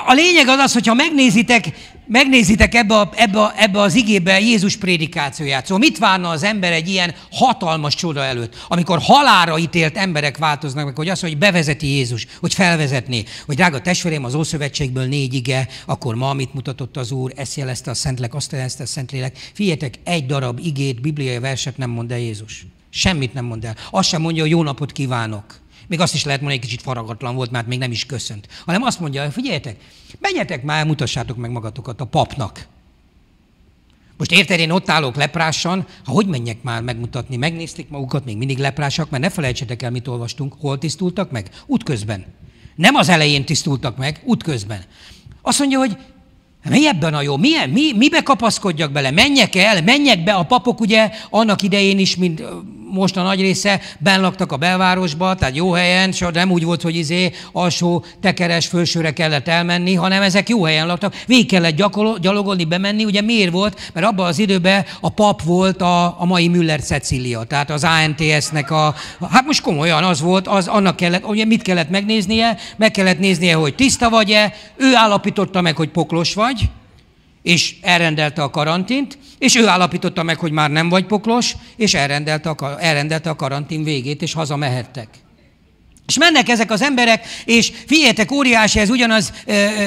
a, lényeg az az, hogyha megnézitek, megnézitek ebbe, a, ebbe, a, ebbe az igébe Jézus prédikációját. Szóval mit várna az ember egy ilyen hatalmas csoda előtt, amikor halára ítélt emberek változnak meg, hogy az, hogy bevezeti Jézus, hogy felvezetné, hogy drága testvérem, az Ószövetségből négy ige, akkor ma mit mutatott az Úr, ezt jelezte a Szentlek, azt jelezte a Szentlélek. Figyeljetek, egy darab igét, bibliai verset nem mond el Jézus. Semmit nem mond el. Azt sem mondja, hogy jó napot kívánok. Még azt is lehet mondani, egy kicsit faragatlan volt, mert még nem is köszönt. Hanem azt mondja, hogy figyeljetek, menjetek már, mutassátok meg magatokat a papnak. Most érted, én ott állok leprásan, ha hogy menjek már megmutatni, megnézték magukat, még mindig leprásak, mert ne felejtsetek el, mit olvastunk, hol tisztultak meg? Útközben. Nem az elején tisztultak meg, útközben. Azt mondja, hogy Hát mi ebben a jó? Milyen, mi, mibe kapaszkodjak bele? Menjek el, menjek be. A papok ugye annak idején is, mint most a nagy része, benn laktak a belvárosba, tehát jó helyen, és nem úgy volt, hogy izé alsó tekeres fölsőre kellett elmenni, hanem ezek jó helyen laktak. Végig kellett gyakolo, gyalogolni, bemenni. Ugye miért volt? Mert abban az időben a pap volt a, a mai Müller Cecilia, tehát az ANTS-nek a... Hát most komolyan az volt, az, annak kellett, ugye mit kellett megnéznie? Meg kellett néznie, hogy tiszta vagy-e, ő állapította meg, hogy poklos vagy, vagy, és elrendelte a karantint, és ő állapította meg, hogy már nem vagy poklos, és elrendelte a, elrendelte a karantin végét, és hazamehettek. És mennek ezek az emberek, és figyeljetek, óriási, ez ugyanaz,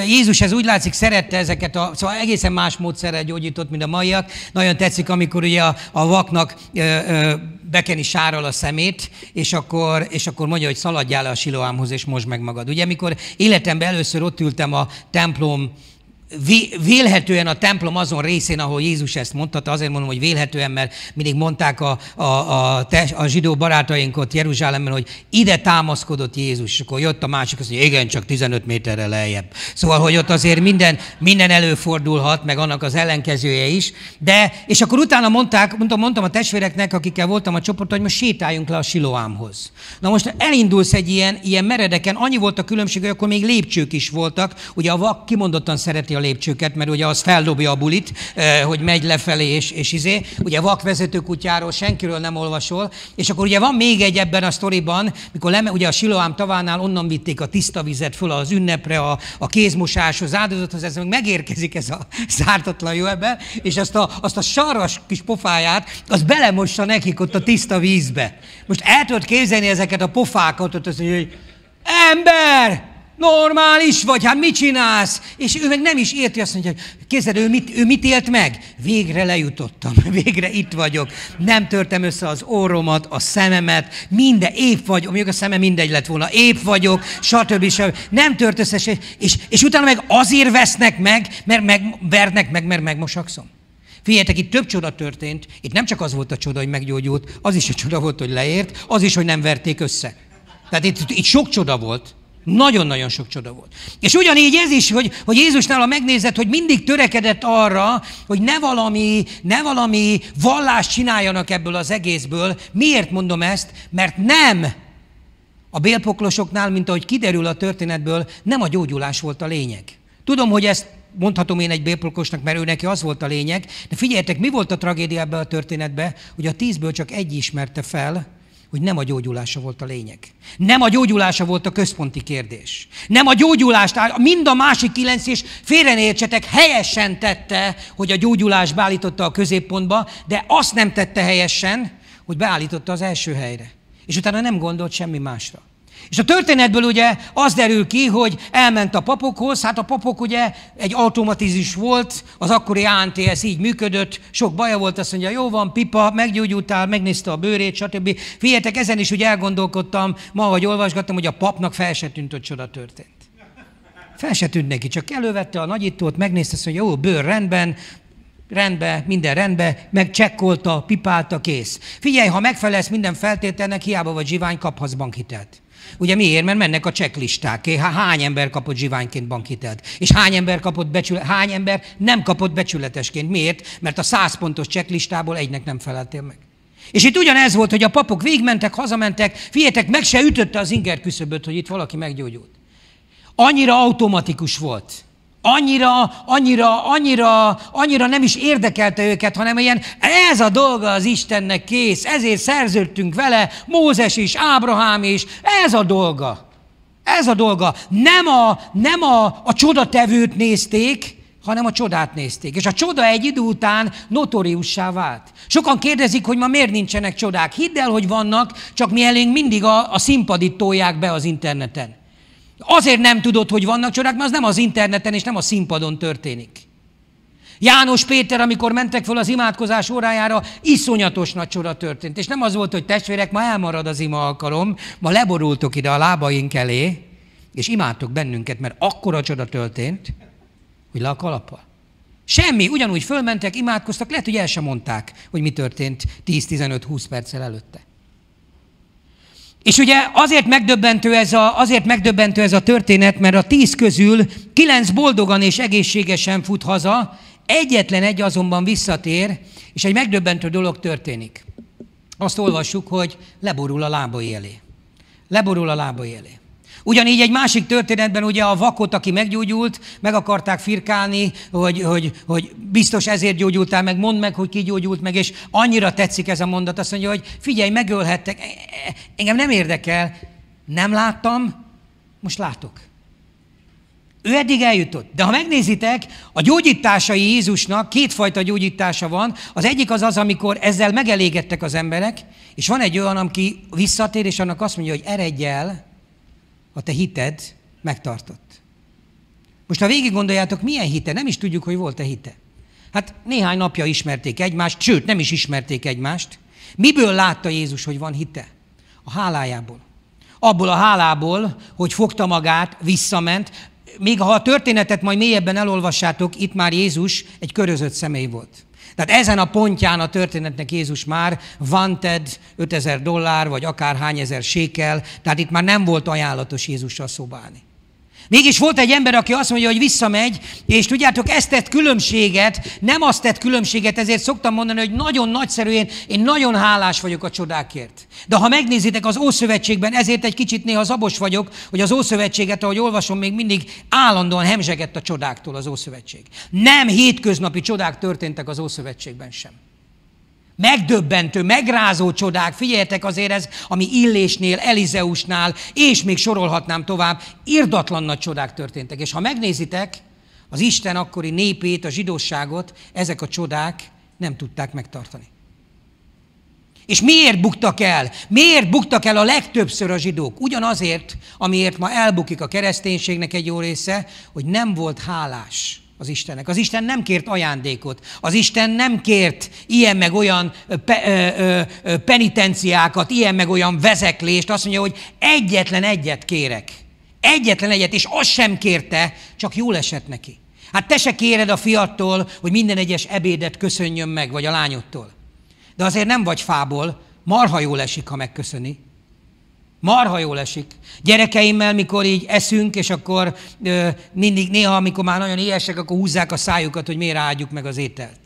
Jézus ez úgy látszik szerette ezeket, a, szóval egészen más módszerrel gyógyított, mint a maiak. Nagyon tetszik, amikor ugye a, a vaknak ö, ö, bekeni sárral a szemét, és akkor, és akkor mondja, hogy szaladjál a siloámhoz, és most meg magad. Ugye, amikor életemben először ott ültem a templom vélhetően a templom azon részén, ahol Jézus ezt mondta, azért mondom, hogy vélhetően, mert mindig mondták a, a, a, a zsidó barátainkot Jeruzsálemben, hogy ide támaszkodott Jézus, és akkor jött a másik, azt mondja, igen, csak 15 méterre lejjebb. Szóval, hogy ott azért minden, minden előfordulhat, meg annak az ellenkezője is, de, és akkor utána mondták, mondtam, mondtam a testvéreknek, akikkel voltam a csoport, hogy most sétáljunk le a Siloámhoz. Na most elindulsz egy ilyen, ilyen meredeken, annyi volt a különbség, hogy akkor még lépcsők is voltak, ugye a vak kimondottan szereti a lépcsőket, mert ugye az feldobja a bulit, eh, hogy megy lefelé és, és izé. Ugye vakvezető kutyáról senkiről nem olvasol. És akkor ugye van még egy ebben a sztoriban, mikor leme, ugye a Siloám tavánál onnan vitték a tiszta vizet föl az ünnepre, a, a kézmosáshoz, áldozathoz, ez meg megérkezik ez a zártatlan jó ember, és azt a, azt a saras kis pofáját, az belemossa nekik ott a tiszta vízbe. Most el tudod képzelni ezeket a pofákat, ott azt mondja, hogy ember, Normális vagy, hát mit csinálsz? És ő meg nem is érti azt mondja, hogy kézzel, ő mit, ő mit élt meg? Végre lejutottam, végre itt vagyok. Nem törtem össze az orromat, a szememet, minden, épp vagyok, mondjuk a szemem mindegy lett volna, épp vagyok, stb. stb. Nem tört össze, és, és, és utána meg azért vesznek meg, mert megvernek meg, mert megmosakszom. Figyeljetek, itt több csoda történt. Itt nem csak az volt a csoda, hogy meggyógyult, az is a csoda volt, hogy leért, az is, hogy nem verték össze. Tehát itt, itt sok csoda volt. Nagyon-nagyon sok csoda volt. És ugyanígy ez is, hogy, hogy Jézusnál a megnézett, hogy mindig törekedett arra, hogy ne valami, ne valami vallást csináljanak ebből az egészből. Miért mondom ezt? Mert nem a bélpoklosoknál, mint ahogy kiderül a történetből, nem a gyógyulás volt a lényeg. Tudom, hogy ezt mondhatom én egy bélpoklosnak, mert ő neki az volt a lényeg, de figyeljetek, mi volt a tragédia ebbe a történetbe, hogy a tízből csak egy ismerte fel, hogy nem a gyógyulása volt a lényeg. Nem a gyógyulása volt a központi kérdés. Nem a gyógyulást, mind a másik kilenc és értsetek, helyesen tette, hogy a gyógyulás beállította a középpontba, de azt nem tette helyesen, hogy beállította az első helyre. És utána nem gondolt semmi másra. És a történetből ugye az derül ki, hogy elment a papokhoz, hát a papok ugye egy automatizmus volt, az akkori ANTS így működött, sok baja volt, azt mondja, jó van, pipa, meggyógyultál, megnézte a bőrét, stb. Figyeljetek, ezen is úgy elgondolkodtam, ma, vagy olvasgattam, hogy a papnak fel se tűnt, hogy csoda történt. Fel se tűnt neki, csak elővette a nagyítót, megnézte, azt mondja, jó, bőr rendben, rendbe, minden rendbe, csekkolta, pipálta, kész. Figyelj, ha megfelelsz minden feltételnek, hiába vagy zsivány, kaphatsz bankhitelt. Ugye miért? Mert mennek a cseklisták. Hány ember kapott zsiványként bankhitelt? És hány ember, kapott becsület, hány ember nem kapott becsületesként? Miért? Mert a száz pontos cseklistából egynek nem feleltél meg. És itt ugyanez volt, hogy a papok végmentek, hazamentek, figyeljetek, meg se ütötte az inger küszöböt, hogy itt valaki meggyógyult. Annyira automatikus volt. Annyira, annyira, annyira, annyira nem is érdekelte őket, hanem ilyen, ez a dolga az Istennek kész, ezért szerződtünk vele, Mózes is, Ábrahám is, ez a dolga. Ez a dolga. Nem a, nem a, a csodatevőt nézték, hanem a csodát nézték. És a csoda egy idő után notóriussá vált. Sokan kérdezik, hogy ma miért nincsenek csodák. Hidd el, hogy vannak, csak mi elénk mindig a, a színpadit tolják be az interneten. Azért nem tudod, hogy vannak csodák, mert az nem az interneten és nem a színpadon történik. János Péter, amikor mentek föl az imádkozás órájára, iszonyatos nagy csoda történt. És nem az volt, hogy testvérek, ma elmarad az ima alkalom, ma leborultok ide a lábaink elé, és imádtok bennünket, mert akkora csoda történt, hogy le a kalapa. Semmi, ugyanúgy fölmentek, imádkoztak, lehet, hogy el sem mondták, hogy mi történt 10-15-20 perccel előtte. És ugye azért megdöbbentő, ez a, azért megdöbbentő ez a történet, mert a tíz közül kilenc boldogan és egészségesen fut haza, egyetlen egy azonban visszatér, és egy megdöbbentő dolog történik. Azt olvassuk, hogy leborul a lábai elé. Leborul a lábai elé. Ugyanígy egy másik történetben ugye a vakot, aki meggyógyult, meg akarták firkálni, hogy, hogy, hogy biztos ezért gyógyultál meg, mondd meg, hogy ki gyógyult meg, és annyira tetszik ez a mondat, azt mondja, hogy figyelj, megölhettek, e, e, engem nem érdekel, nem láttam, most látok. Ő eddig eljutott. De ha megnézitek, a gyógyításai Jézusnak kétfajta gyógyítása van. Az egyik az az, amikor ezzel megelégettek az emberek, és van egy olyan, aki visszatér, és annak azt mondja, hogy eredj el, a te hited megtartott. Most ha végig gondoljátok, milyen hite, nem is tudjuk, hogy volt-e hite. Hát néhány napja ismerték egymást, sőt, nem is ismerték egymást. Miből látta Jézus, hogy van hite? A hálájából. Abból a hálából, hogy fogta magát, visszament. Még ha a történetet majd mélyebben elolvassátok, itt már Jézus egy körözött személy volt. Tehát ezen a pontján a történetnek Jézus már wanted 5000 dollár, vagy akár hány ezer sékel, tehát itt már nem volt ajánlatos Jézusra szobálni. Mégis volt egy ember, aki azt mondja, hogy visszamegy, és tudjátok, ezt tett különbséget, nem azt tett különbséget, ezért szoktam mondani, hogy nagyon én, én nagyon hálás vagyok a csodákért. De ha megnézitek az Ószövetségben, ezért egy kicsit néha zabos vagyok, hogy az Ószövetséget, ahogy olvasom, még mindig állandóan hemzsegett a csodáktól az Ószövetség. Nem hétköznapi csodák történtek az Ószövetségben sem. Megdöbbentő, megrázó csodák, figyeljetek azért ez, ami Illésnél, Elizeusnál, és még sorolhatnám tovább, irdatlan nagy csodák történtek. És ha megnézitek, az Isten akkori népét, a zsidóságot, ezek a csodák nem tudták megtartani. És miért buktak el? Miért buktak el a legtöbbször a zsidók? Ugyanazért, amiért ma elbukik a kereszténységnek egy jó része, hogy nem volt hálás az Istennek. Az Isten nem kért ajándékot. Az Isten nem kért ilyen meg olyan pe, ö, ö, penitenciákat, ilyen meg olyan vezeklést. Azt mondja, hogy egyetlen egyet kérek. Egyetlen egyet, és azt sem kérte, csak jól esett neki. Hát te se kéred a fiattól, hogy minden egyes ebédet köszönjön meg, vagy a lányodtól. De azért nem vagy fából, marha jól esik, ha megköszöni. Marha jól esik. Gyerekeimmel, mikor így eszünk, és akkor ö, mindig néha, amikor már nagyon éhesek, akkor húzzák a szájukat, hogy miért áldjuk meg az ételt.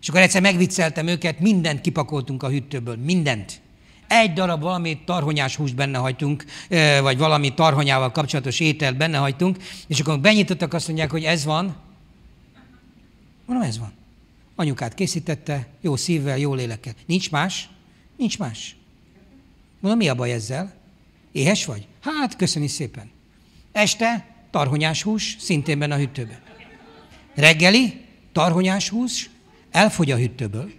És akkor egyszer megvicceltem őket, mindent kipakoltunk a hűtőből, mindent. Egy darab valami tarhonyás húst benne hagytunk, ö, vagy valami tarhonyával kapcsolatos ételt benne hagytunk, és akkor benyitottak, azt mondják, hogy ez van. Mondom, ez van. Anyukát készítette, jó szívvel, jó lélekkel. Nincs más? Nincs más. Mondom, mi a baj ezzel? Éhes vagy? Hát, köszöni szépen. Este tarhonyás hús, szintén benne a hűtőben. Reggeli tarhonyás hús, elfogy a hűtőből.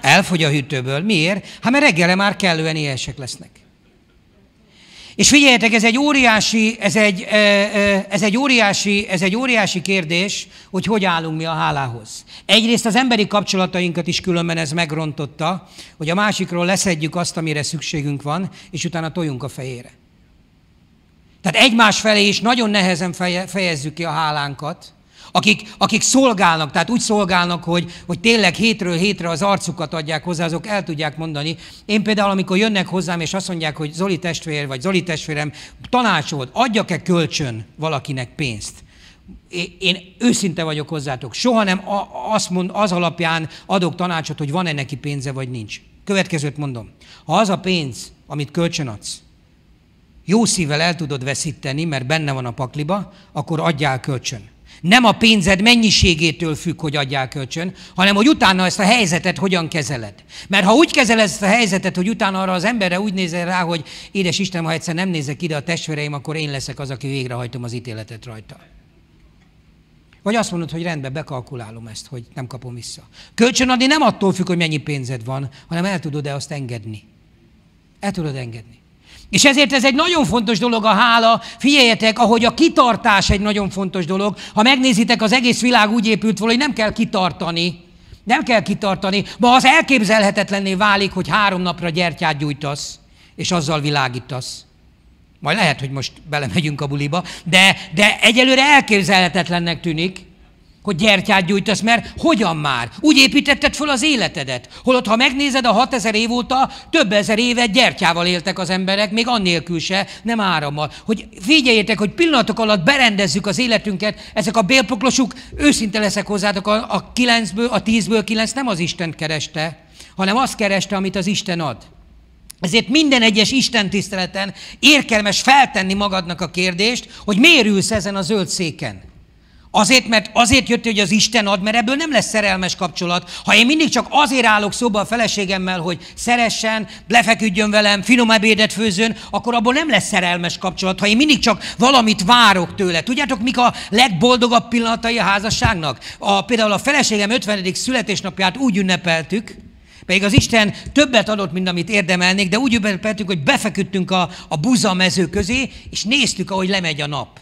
Elfogy a hűtőből. Miért? Hát mert reggelre már kellően éhesek lesznek. És figyeljetek, ez egy óriási, ez egy, ez egy óriási, ez egy óriási kérdés, hogy hogy állunk mi a hálához. Egyrészt az emberi kapcsolatainkat is különben ez megrontotta, hogy a másikról leszedjük azt, amire szükségünk van, és utána toljunk a fejére. Tehát egymás felé is nagyon nehezen fejezzük ki a hálánkat, akik, akik szolgálnak, tehát úgy szolgálnak, hogy, hogy tényleg hétről hétre az arcukat adják hozzá, azok el tudják mondani. Én például, amikor jönnek hozzám, és azt mondják, hogy Zoli testvér, vagy Zoli testvérem, tanácsolt, adjak-e kölcsön valakinek pénzt? én őszinte vagyok hozzátok. Soha nem azt mond, az alapján adok tanácsot, hogy van-e neki pénze, vagy nincs. Következőt mondom. Ha az a pénz, amit kölcsönadsz, jó szívvel el tudod veszíteni, mert benne van a pakliba, akkor adjál kölcsön nem a pénzed mennyiségétől függ, hogy adjál kölcsön, hanem hogy utána ezt a helyzetet hogyan kezeled. Mert ha úgy kezeled ezt a helyzetet, hogy utána arra az emberre úgy nézel rá, hogy édes Isten, ha egyszer nem nézek ide a testvéreim, akkor én leszek az, aki végrehajtom az ítéletet rajta. Vagy azt mondod, hogy rendben, bekalkulálom ezt, hogy nem kapom vissza. Kölcsön adni nem attól függ, hogy mennyi pénzed van, hanem el tudod-e azt engedni. El tudod engedni. És ezért ez egy nagyon fontos dolog a hála. Figyeljetek, ahogy a kitartás egy nagyon fontos dolog. Ha megnézitek, az egész világ úgy épült volna, hogy nem kell kitartani. Nem kell kitartani. Ma az elképzelhetetlenné válik, hogy három napra gyertyát gyújtasz, és azzal világítasz. Majd lehet, hogy most belemegyünk a buliba, de, de egyelőre elképzelhetetlennek tűnik hogy gyertyát gyújtasz, mert hogyan már? Úgy építetted föl az életedet. Holott, ha megnézed a 6000 év óta, több ezer éve gyertyával éltek az emberek, még annélkül se, nem árammal. Hogy figyeljétek, hogy pillanatok alatt berendezzük az életünket, ezek a bélpoklosuk, őszinte leszek hozzátok, a 9-ből, a 10-ből 9 nem az Isten kereste, hanem azt kereste, amit az Isten ad. Ezért minden egyes Isten tiszteleten érkelmes feltenni magadnak a kérdést, hogy miért ülsz ezen a zöld széken. Azért, mert azért jött, hogy az Isten ad, mert ebből nem lesz szerelmes kapcsolat. Ha én mindig csak azért állok szóba a feleségemmel, hogy szeressen, lefeküdjön velem, finom ebédet főzön, akkor abból nem lesz szerelmes kapcsolat. Ha én mindig csak valamit várok tőle. Tudjátok, mik a legboldogabb pillanatai a házasságnak? A, például a feleségem 50. születésnapját úgy ünnepeltük, pedig az Isten többet adott, mint amit érdemelnék, de úgy ünnepeltük, hogy befeküdtünk a, a mező közé, és néztük, ahogy lemegy a nap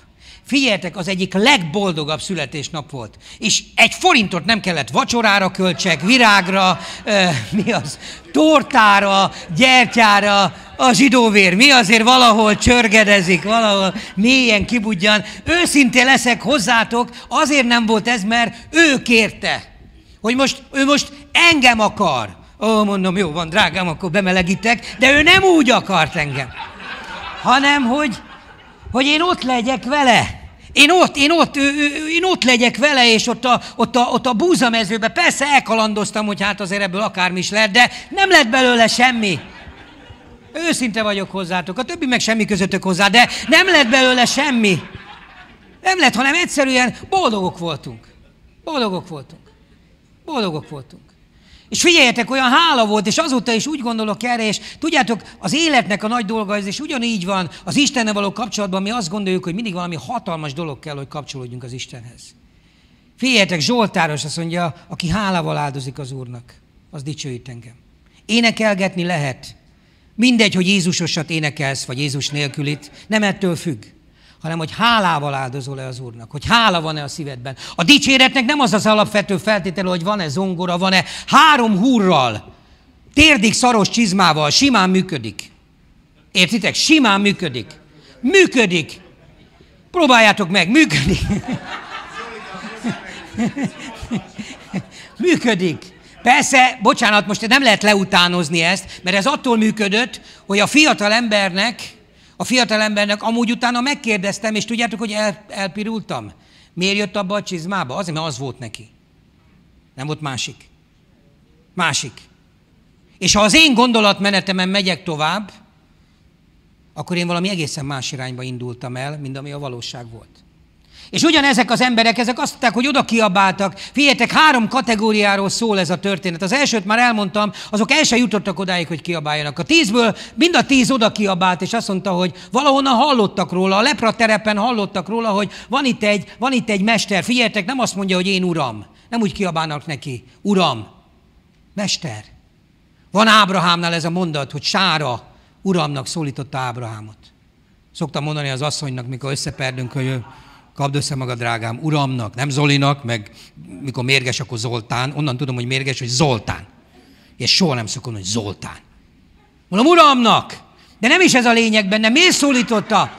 figyeltek, az egyik legboldogabb születésnap volt. És egy forintot nem kellett vacsorára költsek, virágra, ö, mi az, tortára, gyertyára, a zsidóvér, mi azért valahol csörgedezik, valahol mélyen kibudjan. Őszintén leszek hozzátok, azért nem volt ez, mert ő kérte, hogy most, ő most engem akar. Ó, mondom, jó van, drágám, akkor bemelegítek, de ő nem úgy akart engem, hanem hogy hogy én ott legyek vele. Én ott, én ott, én ott legyek vele, és ott a, ott a, ott a búzamezőbe persze elkalandoztam, hogy hát azért ebből akármi is lett, de nem lett belőle semmi. Őszinte vagyok hozzátok, a többi meg semmi közöttök hozzá, de nem lett belőle semmi. Nem lett, hanem egyszerűen boldogok voltunk. Boldogok voltunk. Boldogok voltunk. És figyeljetek, olyan hála volt, és azóta is úgy gondolok erre, és tudjátok, az életnek a nagy dolga ez, és ugyanígy van az Istennel való kapcsolatban, mi azt gondoljuk, hogy mindig valami hatalmas dolog kell, hogy kapcsolódjunk az Istenhez. Figyeljetek, Zsoltáros azt mondja, aki hálával áldozik az Úrnak, az dicsőít engem. Énekelgetni lehet. Mindegy, hogy Jézusosat énekelsz, vagy Jézus nélkülit, nem ettől függ hanem hogy hálával áldozol-e az Úrnak, hogy hála van-e a szívedben. A dicséretnek nem az az alapvető feltétele, hogy van-e zongora, van-e három húrral, térdig szaros csizmával, simán működik. Értitek? Simán működik. Működik. Próbáljátok meg, működik. működik. Persze, bocsánat, most nem lehet leutánozni ezt, mert ez attól működött, hogy a fiatal embernek a fiatalembernek amúgy utána megkérdeztem, és tudjátok, hogy el, elpirultam? Miért jött abba a csizmába? Azért, mert az volt neki. Nem volt másik. Másik. És ha az én gondolatmenetemen megyek tovább, akkor én valami egészen más irányba indultam el, mint ami a valóság volt. És ugyanezek az emberek, ezek azt mondták, hogy oda kiabáltak. Figyeljetek, három kategóriáról szól ez a történet. Az elsőt már elmondtam, azok el se jutottak odáig, hogy kiabáljanak. A tízből mind a tíz oda kiabált, és azt mondta, hogy valahonnan hallottak róla, a lepra terepen hallottak róla, hogy van itt egy, van itt egy mester. Figyeljetek, nem azt mondja, hogy én uram. Nem úgy kiabálnak neki. Uram, mester. Van Ábrahámnál ez a mondat, hogy Sára uramnak szólította Ábrahámot. Szoktam mondani az asszonynak, mikor összeperdünk, hogy ő kapd össze magad, drágám, uramnak, nem Zolinak, meg mikor mérges, akkor Zoltán. Onnan tudom, hogy mérges, hogy Zoltán. És soha nem szokom, hogy Zoltán. Mondom, uramnak! De nem is ez a lényeg benne. Miért szólította?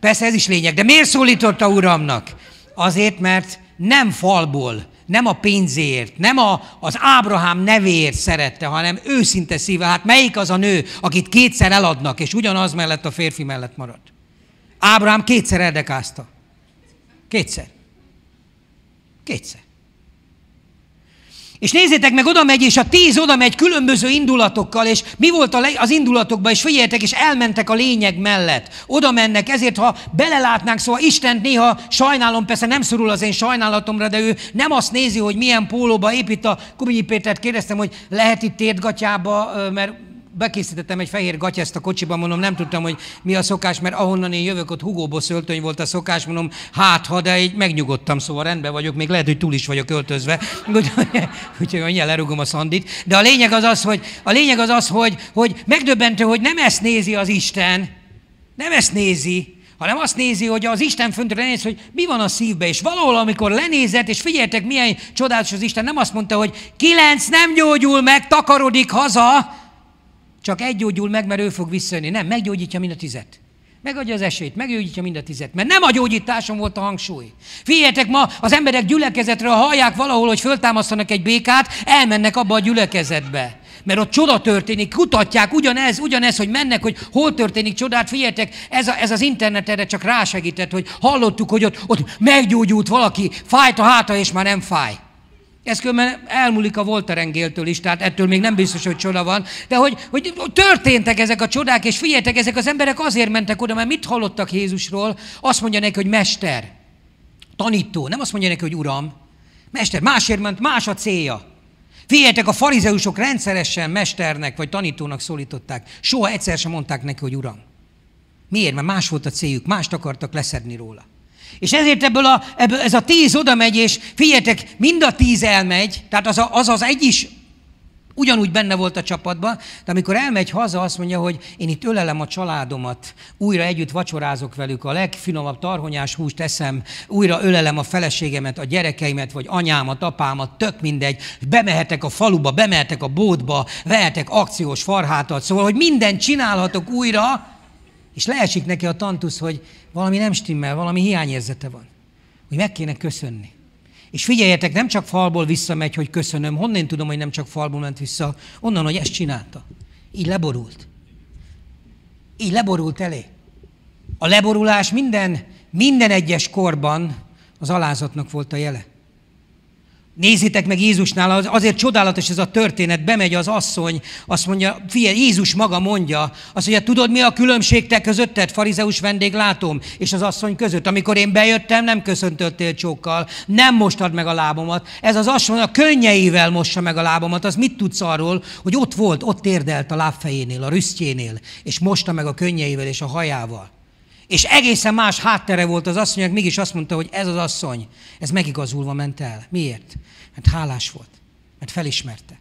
Persze ez is lényeg, de miért szólította uramnak? Azért, mert nem falból, nem a pénzért, nem a, az Ábrahám nevéért szerette, hanem őszinte szíve. Hát melyik az a nő, akit kétszer eladnak, és ugyanaz mellett a férfi mellett marad? Ábrahám kétszer erdekázta. Kétszer. Kétszer. És nézzétek meg, oda megy, és a tíz oda megy különböző indulatokkal, és mi volt az indulatokban, és figyeljetek, és elmentek a lényeg mellett. Oda mennek, ezért ha belelátnánk, szóval Isten néha sajnálom, persze nem szorul az én sajnálatomra, de ő nem azt nézi, hogy milyen pólóba épít a Kubinyi Pétert, kérdeztem, hogy lehet itt tétgatyába, mert bekészítettem egy fehér gatyaszt a kocsiban, mondom, nem tudtam, hogy mi a szokás, mert ahonnan én jövök, ott Hugo szöltöny volt a szokás, mondom, hát ha, de így megnyugodtam, szóval rendben vagyok, még lehet, hogy túl is vagyok öltözve, úgyhogy, úgyhogy lerugom a szandit. De a lényeg az az, hogy, a lényeg az az, hogy, hogy megdöbbentő, hogy nem ezt nézi az Isten, nem ezt nézi, hanem azt nézi, hogy az Isten föntről lenéz, hogy mi van a szívbe, és valahol, amikor lenézett, és figyeltek, milyen csodálatos az Isten, nem azt mondta, hogy kilenc nem gyógyul meg, takarodik haza, csak egy gyógyul meg, mert ő fog visszajönni. Nem, meggyógyítja mind a tizet. Megadja az esélyt, meggyógyítja mind a tizet. Mert nem a gyógyításon volt a hangsúly. Figyeljetek, ma az emberek gyülekezetre, ha hallják valahol, hogy föltámasztanak egy békát, elmennek abba a gyülekezetbe. Mert ott csoda történik, kutatják, ugyanez, ugyanez, hogy mennek, hogy hol történik csodát. Figyeljetek, ez, a, ez az internet erre csak rásegített, hogy hallottuk, hogy ott, ott meggyógyult valaki, fájt a háta, és már nem fáj. Ez különben elmúlik a volterengéltől is, tehát ettől még nem biztos, hogy csoda van. De hogy, hogy történtek ezek a csodák, és figyeltek, ezek az emberek azért mentek oda, mert mit hallottak Jézusról? Azt mondja neki, hogy mester, tanító, nem azt mondja neki, hogy uram. Mester, másért ment, más a célja. Figyeltek, a farizeusok rendszeresen mesternek vagy tanítónak szólították. Soha egyszer sem mondták neki, hogy uram. Miért? Mert más volt a céljuk, mást akartak leszedni róla. És ezért ebből, a, ebből ez a tíz oda megy, és figyeljetek, mind a tíz elmegy, tehát az, a, az az egy is ugyanúgy benne volt a csapatban, de amikor elmegy haza, azt mondja, hogy én itt ölelem a családomat, újra együtt vacsorázok velük, a legfinomabb tarhonyás húst eszem, újra ölelem a feleségemet, a gyerekeimet, vagy anyámat, apámat, tök mindegy, bemehetek a faluba, bemehetek a bótba, vehetek akciós farhátat, szóval, hogy mindent csinálhatok újra, és leesik neki a tantusz, hogy valami nem stimmel, valami hiányérzete van, hogy meg kéne köszönni. És figyeljetek, nem csak falból visszamegy, hogy köszönöm. Honnan tudom, hogy nem csak falból ment vissza? Onnan, hogy ezt csinálta. Így leborult. Így leborult elé. A leborulás minden, minden egyes korban az alázatnak volt a jele. Nézzétek meg Jézusnál, azért csodálatos ez a történet, bemegy az asszony, azt mondja, figyelj, Jézus maga mondja, azt mondja, tudod mi a különbség te közötted, farizeus vendég látom, és az asszony között, amikor én bejöttem, nem köszöntöttél csókkal, nem mostad meg a lábomat, ez az asszony a könnyeivel mossa meg a lábomat, az mit tudsz arról, hogy ott volt, ott térdelt a lábfejénél, a rüsztjénél, és mosta meg a könnyeivel és a hajával. És egészen más háttere volt az asszonynak, mégis azt mondta, hogy ez az asszony, ez megigazulva ment el. Miért? Mert hálás volt, mert felismerte.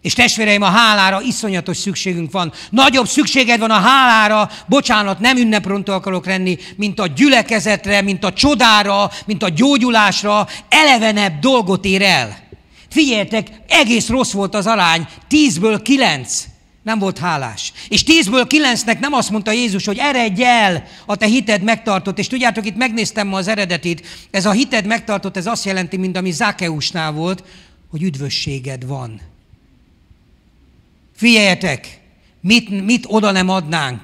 És testvéreim, a hálára iszonyatos szükségünk van. Nagyobb szükséged van a hálára, bocsánat, nem ünneprontó akarok lenni, mint a gyülekezetre, mint a csodára, mint a gyógyulásra, elevenebb dolgot ér el. Figyeljetek, egész rossz volt az arány, tízből kilenc. Nem volt hálás. És tízből kilencnek nem azt mondta Jézus, hogy eredj el, a te hited megtartott. És tudjátok, itt megnéztem ma az eredetit. Ez a hited megtartott, ez azt jelenti, mint ami Zákeusnál volt, hogy üdvösséged van. Figyeljetek, mit, mit oda nem adnánk,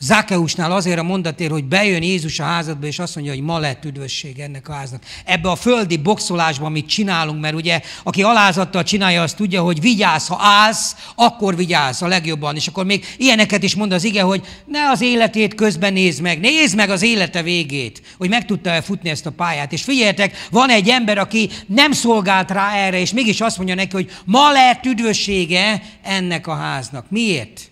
Zákeusnál azért a mondatért, hogy bejön Jézus a házadba, és azt mondja, hogy ma lett üdvösség ennek a háznak. Ebbe a földi boxolásban, amit csinálunk, mert ugye aki alázattal csinálja, azt tudja, hogy vigyázz, ha állsz, akkor vigyázz a legjobban. És akkor még ilyeneket is mond az ige, hogy ne az életét közben nézd meg, nézd meg az élete végét, hogy meg tudta-e futni ezt a pályát. És figyeljetek, van egy ember, aki nem szolgált rá erre, és mégis azt mondja neki, hogy ma lett üdvössége ennek a háznak. Miért?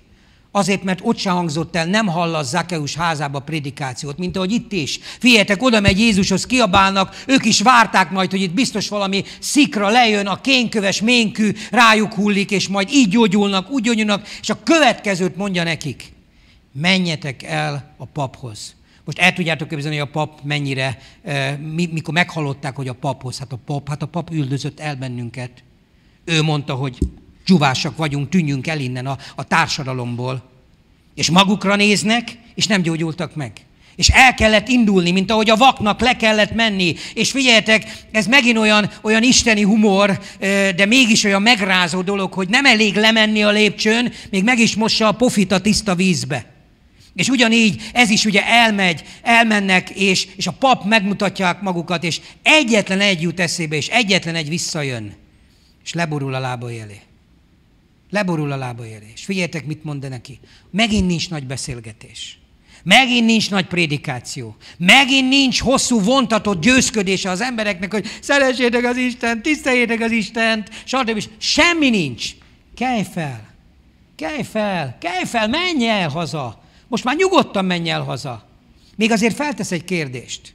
Azért, mert ott se hangzott el, nem hallasz Zakeus házába predikációt, mint ahogy itt is. Figyeljetek, oda megy Jézushoz, kiabálnak, ők is várták majd, hogy itt biztos valami szikra lejön, a kénköves ménkű rájuk hullik, és majd így gyógyulnak, úgy gyógyulnak, és a következőt mondja nekik. Menjetek el a paphoz. Most el tudjátok képzelni, hogy a pap mennyire, eh, mikor meghallották, hogy a paphoz, hát a pap, hát a pap üldözött el bennünket. Ő mondta, hogy dzsuvásak vagyunk, tűnjünk el innen a, a társadalomból. És magukra néznek, és nem gyógyultak meg. És el kellett indulni, mint ahogy a vaknak le kellett menni. És figyeljetek, ez megint olyan, olyan isteni humor, de mégis olyan megrázó dolog, hogy nem elég lemenni a lépcsőn, még meg is mossa a pofit a tiszta vízbe. És ugyanígy ez is ugye elmegy, elmennek, és, és a pap megmutatják magukat, és egyetlen egy jut eszébe, és egyetlen egy visszajön, és leborul a lába elé. Leborul a és Figyeljetek, mit mond -e neki. Megint nincs nagy beszélgetés. Megint nincs nagy prédikáció. Megint nincs hosszú vontatott győzködése az embereknek, hogy szeressétek az Istent, tiszteljétek az Istent, stb. Semmi nincs. Kelj fel! Kelj fel! Kelj fel! Menj el haza! Most már nyugodtan menj el haza! Még azért feltesz egy kérdést.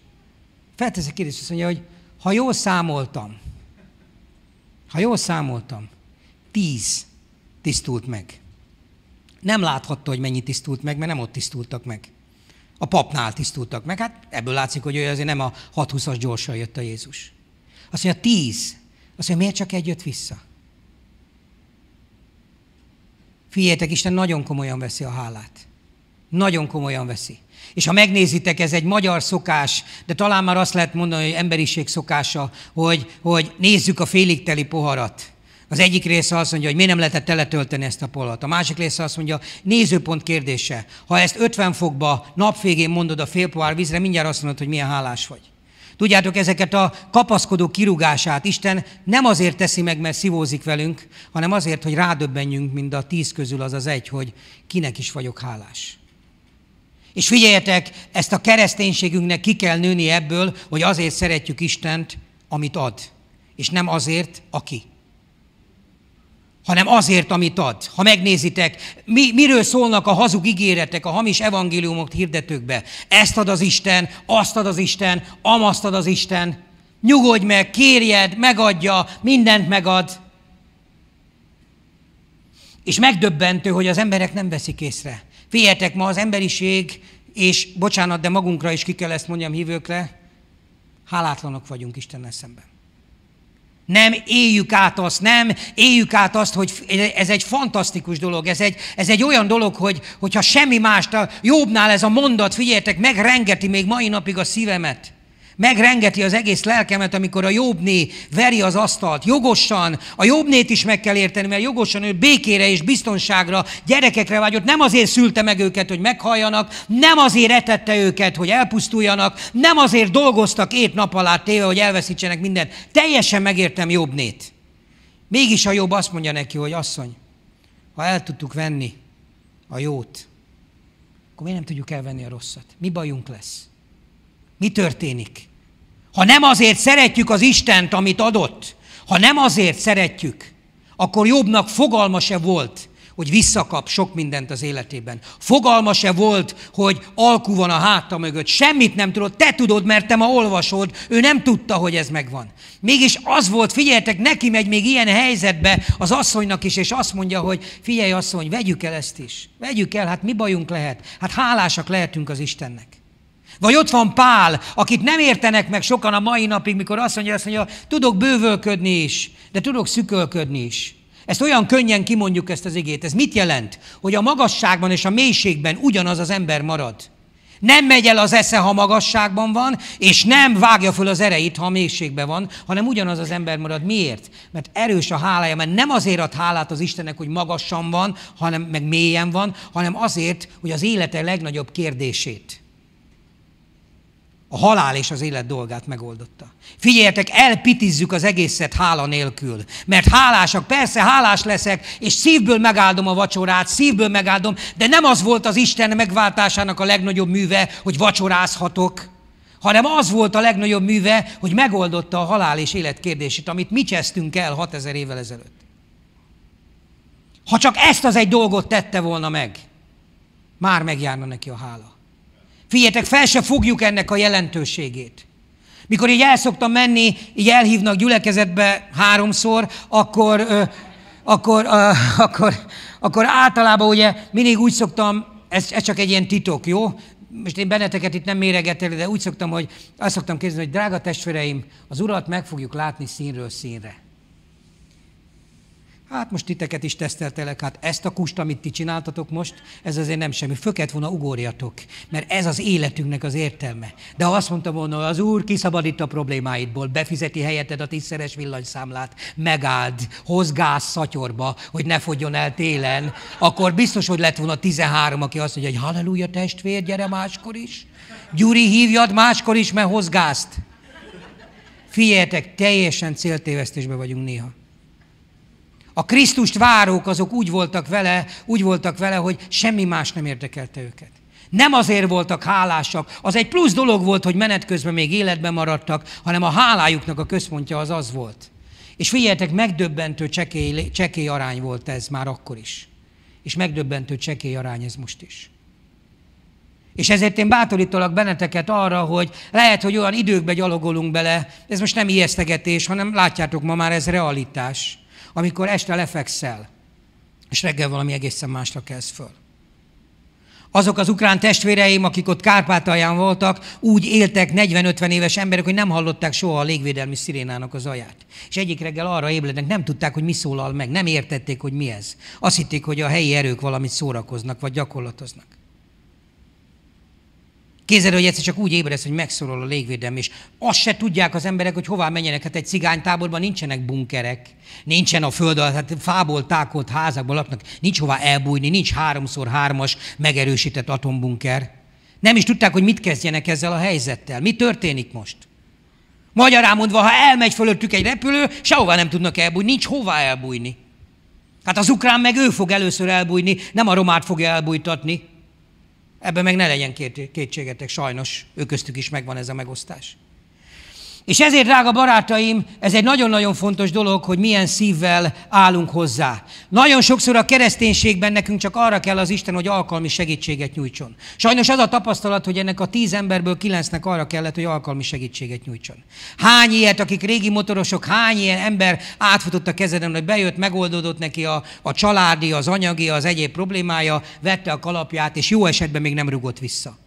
Feltesz egy kérdést, azt mondja, hogy ha jól számoltam, ha jól számoltam, tíz tisztult meg. Nem láthatta, hogy mennyi tisztult meg, mert nem ott tisztultak meg. A papnál tisztultak meg. Hát ebből látszik, hogy ő azért nem a 6-20-as gyorsan jött a Jézus. Azt mondja, tíz. Azt mondja, miért csak egy jött vissza? Figyeljetek, Isten nagyon komolyan veszi a hálát. Nagyon komolyan veszi. És ha megnézitek, ez egy magyar szokás, de talán már azt lehet mondani, hogy emberiség szokása, hogy, hogy nézzük a félig teli poharat. Az egyik része azt mondja, hogy miért nem lehetett teletölteni ezt a polat. A másik része azt mondja, nézőpont kérdése. Ha ezt 50 fokba napfégén mondod a fél pohár vízre, mindjárt azt mondod, hogy milyen hálás vagy. Tudjátok, ezeket a kapaszkodó kirúgását Isten nem azért teszi meg, mert szivózik velünk, hanem azért, hogy rádöbbenjünk, mint a tíz közül az az egy, hogy kinek is vagyok hálás. És figyeljetek, ezt a kereszténységünknek ki kell nőni ebből, hogy azért szeretjük Istent, amit ad, és nem azért, aki hanem azért, amit ad. Ha megnézitek, mi, miről szólnak a hazug ígéretek, a hamis evangéliumok hirdetőkbe. Ezt ad az Isten, azt ad az Isten, amazt ad az Isten. Nyugodj meg, kérjed, megadja, mindent megad. És megdöbbentő, hogy az emberek nem veszik észre. Féljetek ma az emberiség, és bocsánat, de magunkra is ki kell ezt mondjam hívőkre, hálátlanok vagyunk Istennel szemben. Nem éljük át azt, nem éljük át azt, hogy ez egy fantasztikus dolog, ez egy, ez egy olyan dolog, hogy, hogyha semmi más, jobbnál ez a mondat, figyeljetek, megrengeti még mai napig a szívemet megrengeti az egész lelkemet, amikor a jobbné veri az asztalt. Jogosan, a jobbnét is meg kell érteni, mert jogosan ő békére és biztonságra, gyerekekre vágyott. Nem azért szülte meg őket, hogy meghalljanak, nem azért etette őket, hogy elpusztuljanak, nem azért dolgoztak ét nap alá téve, hogy elveszítsenek mindent. Teljesen megértem jobbnét. Mégis a jobb azt mondja neki, hogy asszony, ha el tudtuk venni a jót, akkor miért nem tudjuk elvenni a rosszat? Mi bajunk lesz? Mi történik? Ha nem azért szeretjük az Istent, amit adott, ha nem azért szeretjük, akkor jobbnak fogalma se volt, hogy visszakap sok mindent az életében. Fogalma se volt, hogy alkú van a háta mögött. Semmit nem tudod. Te tudod, mert te ma olvasod. Ő nem tudta, hogy ez megvan. Mégis az volt, Figyeltek neki megy még ilyen helyzetbe az asszonynak is, és azt mondja, hogy figyelj asszony, vegyük el ezt is. Vegyük el, hát mi bajunk lehet? Hát hálásak lehetünk az Istennek. Vagy ott van Pál, akit nem értenek meg sokan a mai napig, mikor azt mondja, azt mondja, tudok bővölködni is, de tudok szükölködni is. Ezt olyan könnyen kimondjuk ezt az igét. Ez mit jelent? Hogy a magasságban és a mélységben ugyanaz az ember marad. Nem megy el az esze, ha magasságban van, és nem vágja föl az erejét ha a mélységben van, hanem ugyanaz az ember marad. Miért? Mert erős a hálája, mert nem azért ad hálát az Istennek, hogy magasan van, hanem meg mélyen van, hanem azért, hogy az élete legnagyobb kérdését a halál és az élet dolgát megoldotta. Figyeljetek, elpitizzük az egészet hála nélkül. Mert hálásak, persze hálás leszek, és szívből megáldom a vacsorát, szívből megáldom, de nem az volt az Isten megváltásának a legnagyobb műve, hogy vacsorázhatok, hanem az volt a legnagyobb műve, hogy megoldotta a halál és élet kérdését, amit mi csesztünk el 6000 évvel ezelőtt. Ha csak ezt az egy dolgot tette volna meg, már megjárna neki a hála. Figyeljetek, fel se fogjuk ennek a jelentőségét. Mikor így el szoktam menni, így elhívnak gyülekezetbe háromszor, akkor, ö, akkor, ö, akkor, akkor általában ugye mindig úgy szoktam, ez, ez csak egy ilyen titok, jó? Most én benneteket itt nem méregetelek, de úgy szoktam, hogy azt szoktam kérdezni, hogy drága testvéreim, az urat meg fogjuk látni színről színre. Hát most titeket is teszteltelek, hát ezt a kust, amit ti csináltatok most, ez azért nem semmi. Föket volna ugorjatok, mert ez az életünknek az értelme. De ha azt mondta volna, hogy az úr kiszabadít a problémáidból, befizeti helyeted a tízszeres villanyszámlát, megáld, hoz gáz szatyorba, hogy ne fogjon el télen, akkor biztos, hogy lett volna 13, aki azt mondja, hogy halleluja testvér, gyere máskor is. Gyuri, hívjad máskor is, mert hoz gázt. Figyeljetek, teljesen céltévesztésben vagyunk néha. A Krisztust várók azok úgy voltak vele, úgy voltak vele, hogy semmi más nem érdekelte őket. Nem azért voltak hálásak, az egy plusz dolog volt, hogy menet közben még életben maradtak, hanem a hálájuknak a központja az az volt. És figyeljetek, megdöbbentő csekély, csekély arány volt ez már akkor is. És megdöbbentő csekély arány ez most is. És ezért én bátorítalak benneteket arra, hogy lehet, hogy olyan időkbe gyalogolunk bele, ez most nem ijesztegetés, hanem látjátok, ma már ez realitás, amikor este lefekszel, és reggel valami egészen másra kezd föl. Azok az ukrán testvéreim, akik ott Kárpátalján voltak, úgy éltek 40-50 éves emberek, hogy nem hallották soha a légvédelmi szirénának az aját. És egyik reggel arra ébrednek, nem tudták, hogy mi szólal meg, nem értették, hogy mi ez. Azt hitték, hogy a helyi erők valamit szórakoznak, vagy gyakorlatoznak. Kézzel, hogy egyszer csak úgy ébredsz, hogy megszólal a légvédelem, és azt se tudják az emberek, hogy hová menjenek. Hát egy cigánytáborban nincsenek bunkerek, nincsen a föld alatt, hát fából tákolt házakban laknak, nincs hová elbújni, nincs háromszor hármas megerősített atombunker. Nem is tudták, hogy mit kezdjenek ezzel a helyzettel. Mi történik most? Magyarán mondva, ha elmegy fölöttük egy repülő, sehová nem tudnak elbújni, nincs hová elbújni. Hát az ukrán meg ő fog először elbújni, nem a romát fogja elbújtatni. Ebben meg ne legyen kétségetek, sajnos ő köztük is megvan ez a megosztás. És ezért, drága barátaim, ez egy nagyon-nagyon fontos dolog, hogy milyen szívvel állunk hozzá. Nagyon sokszor a kereszténységben nekünk csak arra kell az Isten, hogy alkalmi segítséget nyújtson. Sajnos az a tapasztalat, hogy ennek a tíz emberből kilencnek arra kellett, hogy alkalmi segítséget nyújtson. Hány ilyet, akik régi motorosok, hány ilyen ember átfutott a kezeden, hogy bejött, megoldódott neki a, a családi, az anyagi, az egyéb problémája, vette a kalapját, és jó esetben még nem rugott vissza.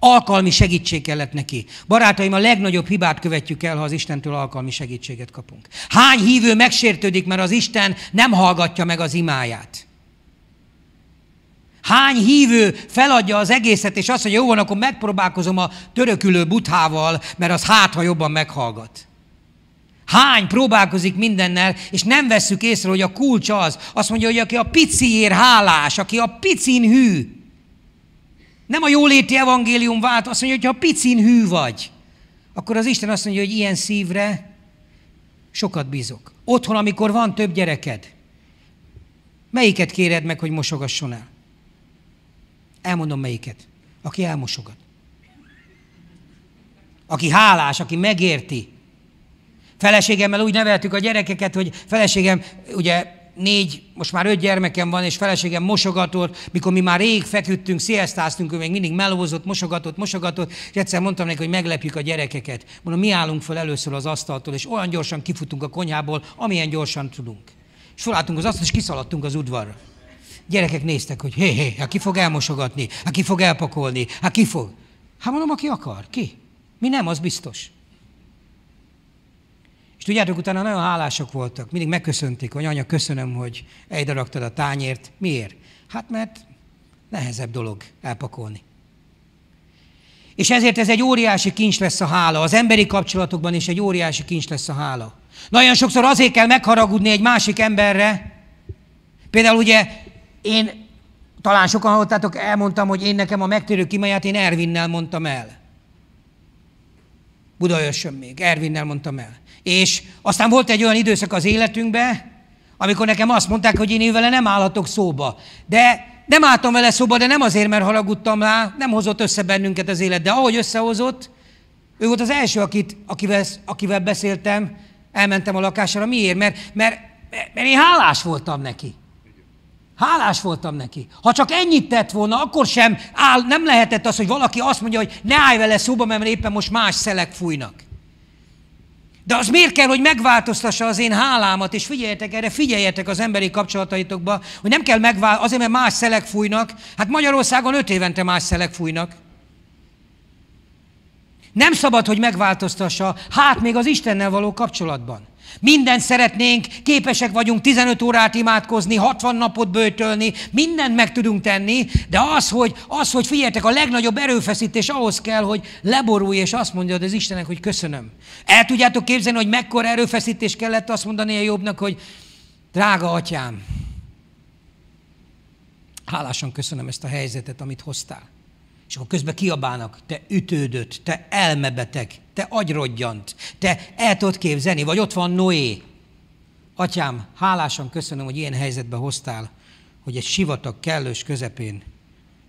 Alkalmi segítség kellett neki. Barátaim, a legnagyobb hibát követjük el, ha az Istentől alkalmi segítséget kapunk. Hány hívő megsértődik, mert az Isten nem hallgatja meg az imáját? Hány hívő feladja az egészet, és azt mondja, jó van, akkor megpróbálkozom a törökülő buthával, mert az hát, ha jobban meghallgat. Hány próbálkozik mindennel, és nem vesszük észre, hogy a kulcs az. Azt mondja, hogy aki a piciért hálás, aki a picin hű, nem a jóléti evangélium vált, azt mondja, hogy ha picin hű vagy, akkor az Isten azt mondja, hogy ilyen szívre sokat bízok. Otthon, amikor van több gyereked, melyiket kéred meg, hogy mosogasson el? Elmondom melyiket. Aki elmosogat. Aki hálás, aki megérti. Feleségemmel úgy neveltük a gyerekeket, hogy feleségem ugye négy, most már öt gyermekem van, és feleségem mosogatott, mikor mi már rég feküdtünk, sziasztáztunk, ő még mindig melózott, mosogatott, mosogatott, és egyszer mondtam neki, hogy meglepjük a gyerekeket. Mondom, mi állunk föl először az asztaltól, és olyan gyorsan kifutunk a konyhából, amilyen gyorsan tudunk. És felálltunk az asztalt, és kiszaladtunk az udvarra. Gyerekek néztek, hogy hé, hé, hát ki fog elmosogatni, hát ki fog elpakolni, hát ki fog. Hát mondom, aki akar, ki? Mi nem, az biztos tudjátok, utána nagyon hálások voltak. Mindig megköszönték, hogy anya, köszönöm, hogy egydaragtad a tányért. Miért? Hát mert nehezebb dolog elpakolni. És ezért ez egy óriási kincs lesz a hála. Az emberi kapcsolatokban is egy óriási kincs lesz a hála. Nagyon sokszor azért kell megharagudni egy másik emberre. Például ugye én, talán sokan hallottátok, elmondtam, hogy én nekem a megtérő kimaját én Ervinnel mondtam el. Budajössön még, Ervinnel mondtam el. És aztán volt egy olyan időszak az életünkben, amikor nekem azt mondták, hogy én vele nem állhatok szóba. De nem álltam vele szóba, de nem azért, mert haragudtam rá, nem hozott össze bennünket az élet. De ahogy összehozott, ő volt az első, akit, akivel, akivel beszéltem, elmentem a lakására. Miért? Mert, mert, mert én hálás voltam neki. Hálás voltam neki. Ha csak ennyit tett volna, akkor sem áll, nem lehetett az, hogy valaki azt mondja, hogy ne állj vele szóba, mert éppen most más szelek fújnak. De az miért kell, hogy megváltoztassa az én hálámat, és figyeljetek erre, figyeljetek az emberi kapcsolataitokba, hogy nem kell megváltoztatni, azért, mert más szelek fújnak. Hát Magyarországon öt évente más szelek fújnak. Nem szabad, hogy megváltoztassa, hát még az Istennel való kapcsolatban. Minden szeretnénk, képesek vagyunk 15 órát imádkozni, 60 napot bőtölni, mindent meg tudunk tenni, de az, hogy, az, hogy figyeljetek, a legnagyobb erőfeszítés ahhoz kell, hogy leborulj, és azt mondjad az Istennek, hogy köszönöm. El tudjátok képzelni, hogy mekkora erőfeszítés kellett azt mondani a jobbnak, hogy drága atyám, hálásan köszönöm ezt a helyzetet, amit hoztál. És akkor közben kiabálnak, te ütődött, te elmebeteg, te agyrodjant, te el tudod képzelni, vagy ott van Noé. Atyám, hálásan köszönöm, hogy ilyen helyzetbe hoztál, hogy egy sivatag kellős közepén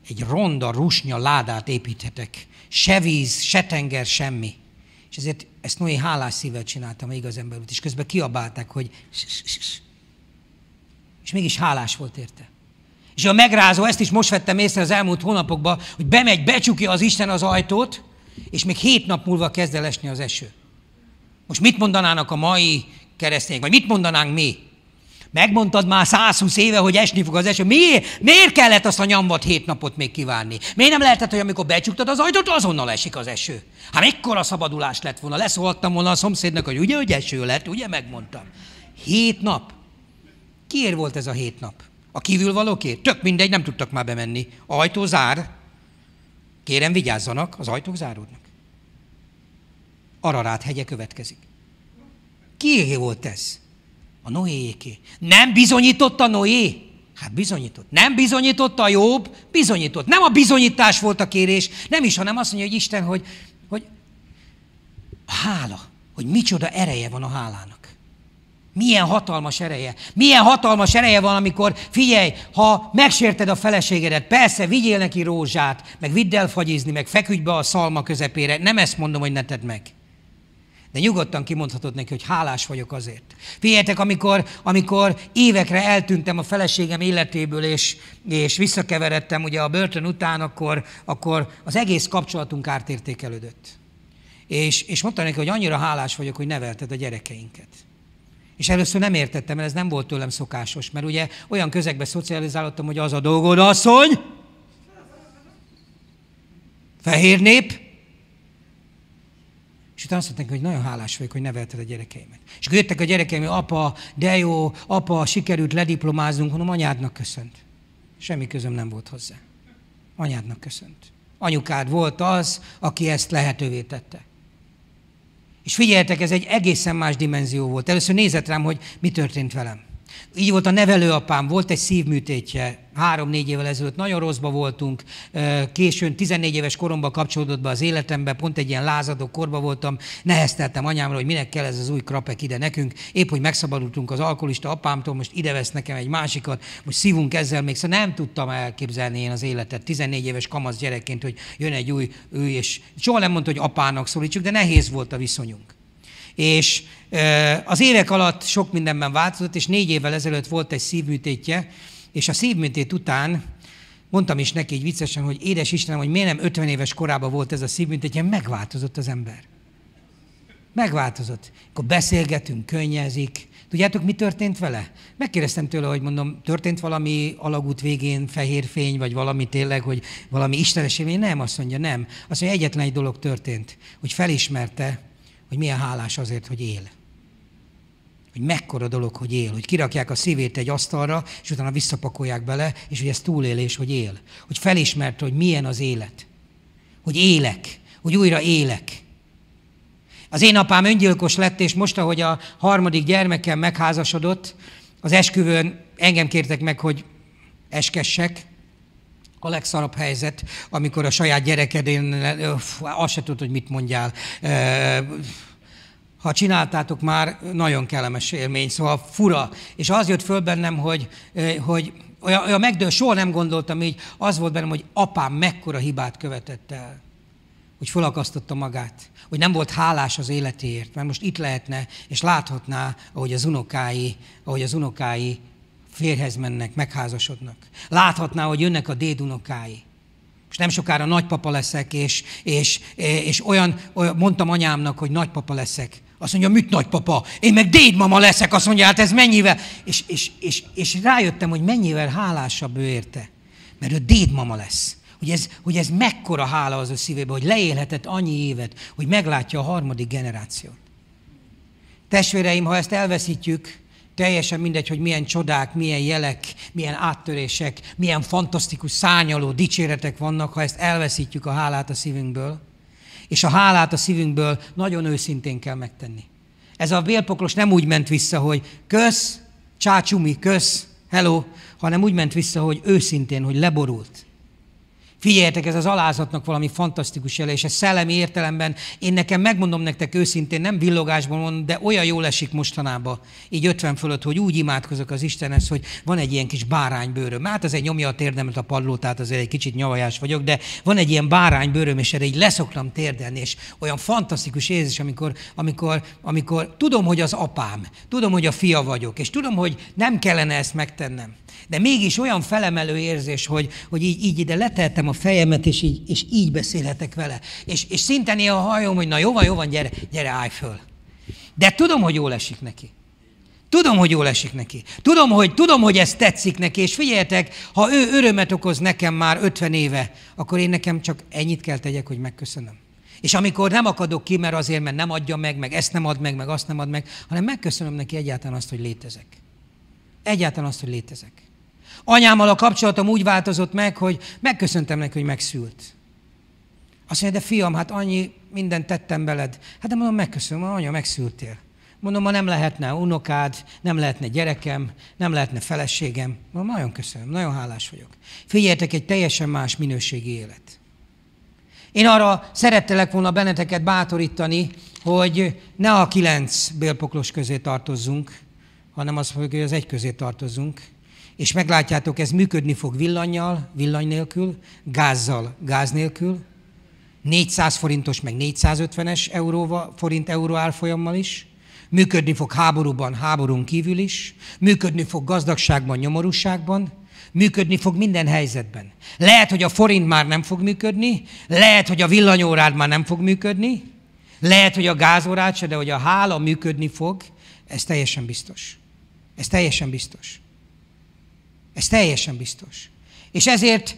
egy ronda rusnya ládát építhetek. Se víz, se tenger, semmi. És ezért ezt Noé hálás szívvel csináltam, igaz ember volt, és közben kiabálták, hogy és mégis hálás volt érte. És a megrázó, ezt is most vettem észre az elmúlt hónapokban, hogy bemegy, becsukja az Isten az ajtót, és még hét nap múlva kezd el esni az eső. Most mit mondanának a mai keresztények, vagy mit mondanánk mi? Megmondtad már 120 éve, hogy esni fog az eső. Miért? Miért kellett azt a nyambat hét napot még kivárni? Miért nem lehetett, hogy amikor becsuktad az ajtót, azonnal esik az eső? Hát mekkora szabadulás lett volna? Leszóltam volna a szomszédnak, hogy ugye, hogy eső lett, ugye megmondtam. Hét nap. Kiért volt ez a hét nap? A kívülvalóké? Tök mindegy, nem tudtak már bemenni. A ajtó zár. Kérem, vigyázzanak, az ajtók záródnak. Ararát hegye következik. Kié volt ez? A Noéjéké. Nem bizonyította Noé? Hát bizonyított. Nem bizonyította a jobb? Bizonyított. Nem a bizonyítás volt a kérés, nem is, hanem azt mondja, hogy Isten, hogy, hogy hála, hogy micsoda ereje van a hálának. Milyen hatalmas ereje. Milyen hatalmas ereje van, amikor figyelj, ha megsérted a feleségedet, persze vigyél neki rózsát, meg vidd el fagyizni, meg feküdj be a szalma közepére. Nem ezt mondom, hogy ne tedd meg. De nyugodtan kimondhatod neki, hogy hálás vagyok azért. Figyeljetek, amikor, amikor évekre eltűntem a feleségem életéből, és, és visszakeveredtem ugye a börtön után, akkor, akkor az egész kapcsolatunk ártértékelődött. És, és mondtam neki, hogy annyira hálás vagyok, hogy nevelted a gyerekeinket. És először nem értettem, mert ez nem volt tőlem szokásos, mert ugye olyan közegben szocializálottam, hogy az a dolgod, asszony, fehér nép, és utána azt mondták, hogy nagyon hálás vagyok, hogy nevelted a gyerekeimet. És akkor jöttek a gyerekeim, hogy apa, de jó, apa, sikerült lediplomáznunk, hanem anyádnak köszönt. Semmi közöm nem volt hozzá. Anyádnak köszönt. Anyukád volt az, aki ezt lehetővé tette. És figyeljetek, ez egy egészen más dimenzió volt. Először nézett rám, hogy mi történt velem. Így volt a nevelőapám, volt egy szívműtétje, három-négy évvel ezelőtt nagyon rosszba voltunk, későn 14 éves koromban kapcsolódott be az életembe, pont egy ilyen lázadó korba voltam, nehezteltem anyámra, hogy minek kell ez az új krapek ide nekünk, épp hogy megszabadultunk az alkoholista apámtól, most ide vesz nekem egy másikat, most szívunk ezzel még, szóval nem tudtam elképzelni én az életet 14 éves kamasz gyerekként, hogy jön egy új ő, és soha nem mondta, hogy apának szólítsuk, de nehéz volt a viszonyunk. És az évek alatt sok mindenben változott, és négy évvel ezelőtt volt egy szívműtétje, és a szívműtét után mondtam is neki így viccesen, hogy édes Istenem, hogy miért nem 50 éves korában volt ez a ilyen megváltozott az ember. Megváltozott. Akkor beszélgetünk, könnyezik. Tudjátok, mi történt vele? Megkérdeztem tőle, hogy mondom, történt valami alagút végén fehér fény, vagy valami tényleg, hogy valami istenes Nem, azt mondja, nem. Azt mondja, egyetlen egy dolog történt, hogy felismerte, hogy milyen hálás azért, hogy él hogy mekkora dolog, hogy él, hogy kirakják a szívét egy asztalra, és utána visszapakolják bele, és hogy ez túlélés, hogy él. Hogy felismerte, hogy milyen az élet. Hogy élek, hogy újra élek. Az én apám öngyilkos lett, és most, ahogy a harmadik gyermekem megházasodott, az esküvőn engem kértek meg, hogy eskessek, a legszarabb helyzet, amikor a saját gyerekedén, öf, azt se tudod, hogy mit mondjál, ha csináltátok már, nagyon kellemes élmény, szóval fura. És az jött föl bennem, hogy, hogy olyan, olyan megdől, soha nem gondoltam így, az volt bennem, hogy apám mekkora hibát követett el, hogy felakasztotta magát, hogy nem volt hálás az életéért, mert most itt lehetne, és láthatná, ahogy az unokái, ahogy az unokái férhez mennek, megházasodnak. Láthatná, hogy jönnek a dédunokái. És nem sokára nagypapa leszek, és, és, és olyan, olyan, mondtam anyámnak, hogy nagypapa leszek. Azt mondja, mit nagypapa? Én meg dédmama leszek, azt mondja, hát ez mennyivel? És, és, és, és rájöttem, hogy mennyivel hálásabb ő érte. Mert ő dédmama lesz. Hogy ez, hogy ez mekkora hála az ő szívében, hogy leélhetett annyi évet, hogy meglátja a harmadik generációt. Testvéreim, ha ezt elveszítjük, teljesen mindegy, hogy milyen csodák, milyen jelek, milyen áttörések, milyen fantasztikus szányaló dicséretek vannak, ha ezt elveszítjük a hálát a szívünkből, és a hálát a szívünkből nagyon őszintén kell megtenni. Ez a bélpoklos nem úgy ment vissza, hogy kösz, csácsumi, kösz, hello, hanem úgy ment vissza, hogy őszintén, hogy leborult. Figyeljetek, ez az alázatnak valami fantasztikus jele, és ez szellemi értelemben, én nekem megmondom nektek őszintén, nem villogásban mondom, de olyan jól esik mostanában, így 50 fölött, hogy úgy imádkozok az Istenhez, hogy van egy ilyen kis báránybőröm. Hát azért nyomja a térdemet a padló, tehát azért egy kicsit nyavajás vagyok, de van egy ilyen báránybőröm, és erre így leszoktam térdelni, és olyan fantasztikus érzés, amikor, amikor, amikor tudom, hogy az apám, tudom, hogy a fia vagyok, és tudom, hogy nem kellene ezt megtennem. De mégis olyan felemelő érzés, hogy, hogy így, így ide leteltem a fejemet, és így, és így beszélhetek vele. És, és szinte néha hajom, hogy na jó van, jó van, gyere, gyere, állj föl. De tudom, hogy jól esik neki. Tudom, hogy jól esik neki. Tudom, hogy, tudom, hogy ez tetszik neki, és figyeljetek, ha ő örömet okoz nekem már 50 éve, akkor én nekem csak ennyit kell tegyek, hogy megköszönöm. És amikor nem akadok ki, mert azért, mert nem adja meg, meg ezt nem ad meg, meg azt nem ad meg, hanem megköszönöm neki egyáltalán azt, hogy létezek. Egyáltalán azt, hogy létezek. Anyámmal a kapcsolatom úgy változott meg, hogy megköszöntem neki, hogy megszült. Azt mondja, de fiam, hát annyi mindent tettem beled. Hát de mondom, megköszönöm, anya, megszültél. Mondom, ma nem lehetne unokád, nem lehetne gyerekem, nem lehetne feleségem. Mondom, nagyon köszönöm, nagyon hálás vagyok. Figyeljetek, egy teljesen más minőségi élet. Én arra szerettelek volna benneteket bátorítani, hogy ne a kilenc bélpoklos közé tartozzunk, hanem azt mondjuk, hogy az egy közé tartozzunk, és meglátjátok, ez működni fog villanyjal, villany nélkül, gázzal, gáz nélkül, 400 forintos, meg 450-es euróval, forint euró árfolyammal is, működni fog háborúban, háborún kívül is, működni fog gazdagságban, nyomorúságban, működni fog minden helyzetben. Lehet, hogy a forint már nem fog működni, lehet, hogy a villanyórád már nem fog működni, lehet, hogy a gázórád se, de hogy a hála működni fog, ez teljesen biztos. Ez teljesen biztos. Ez teljesen biztos. És ezért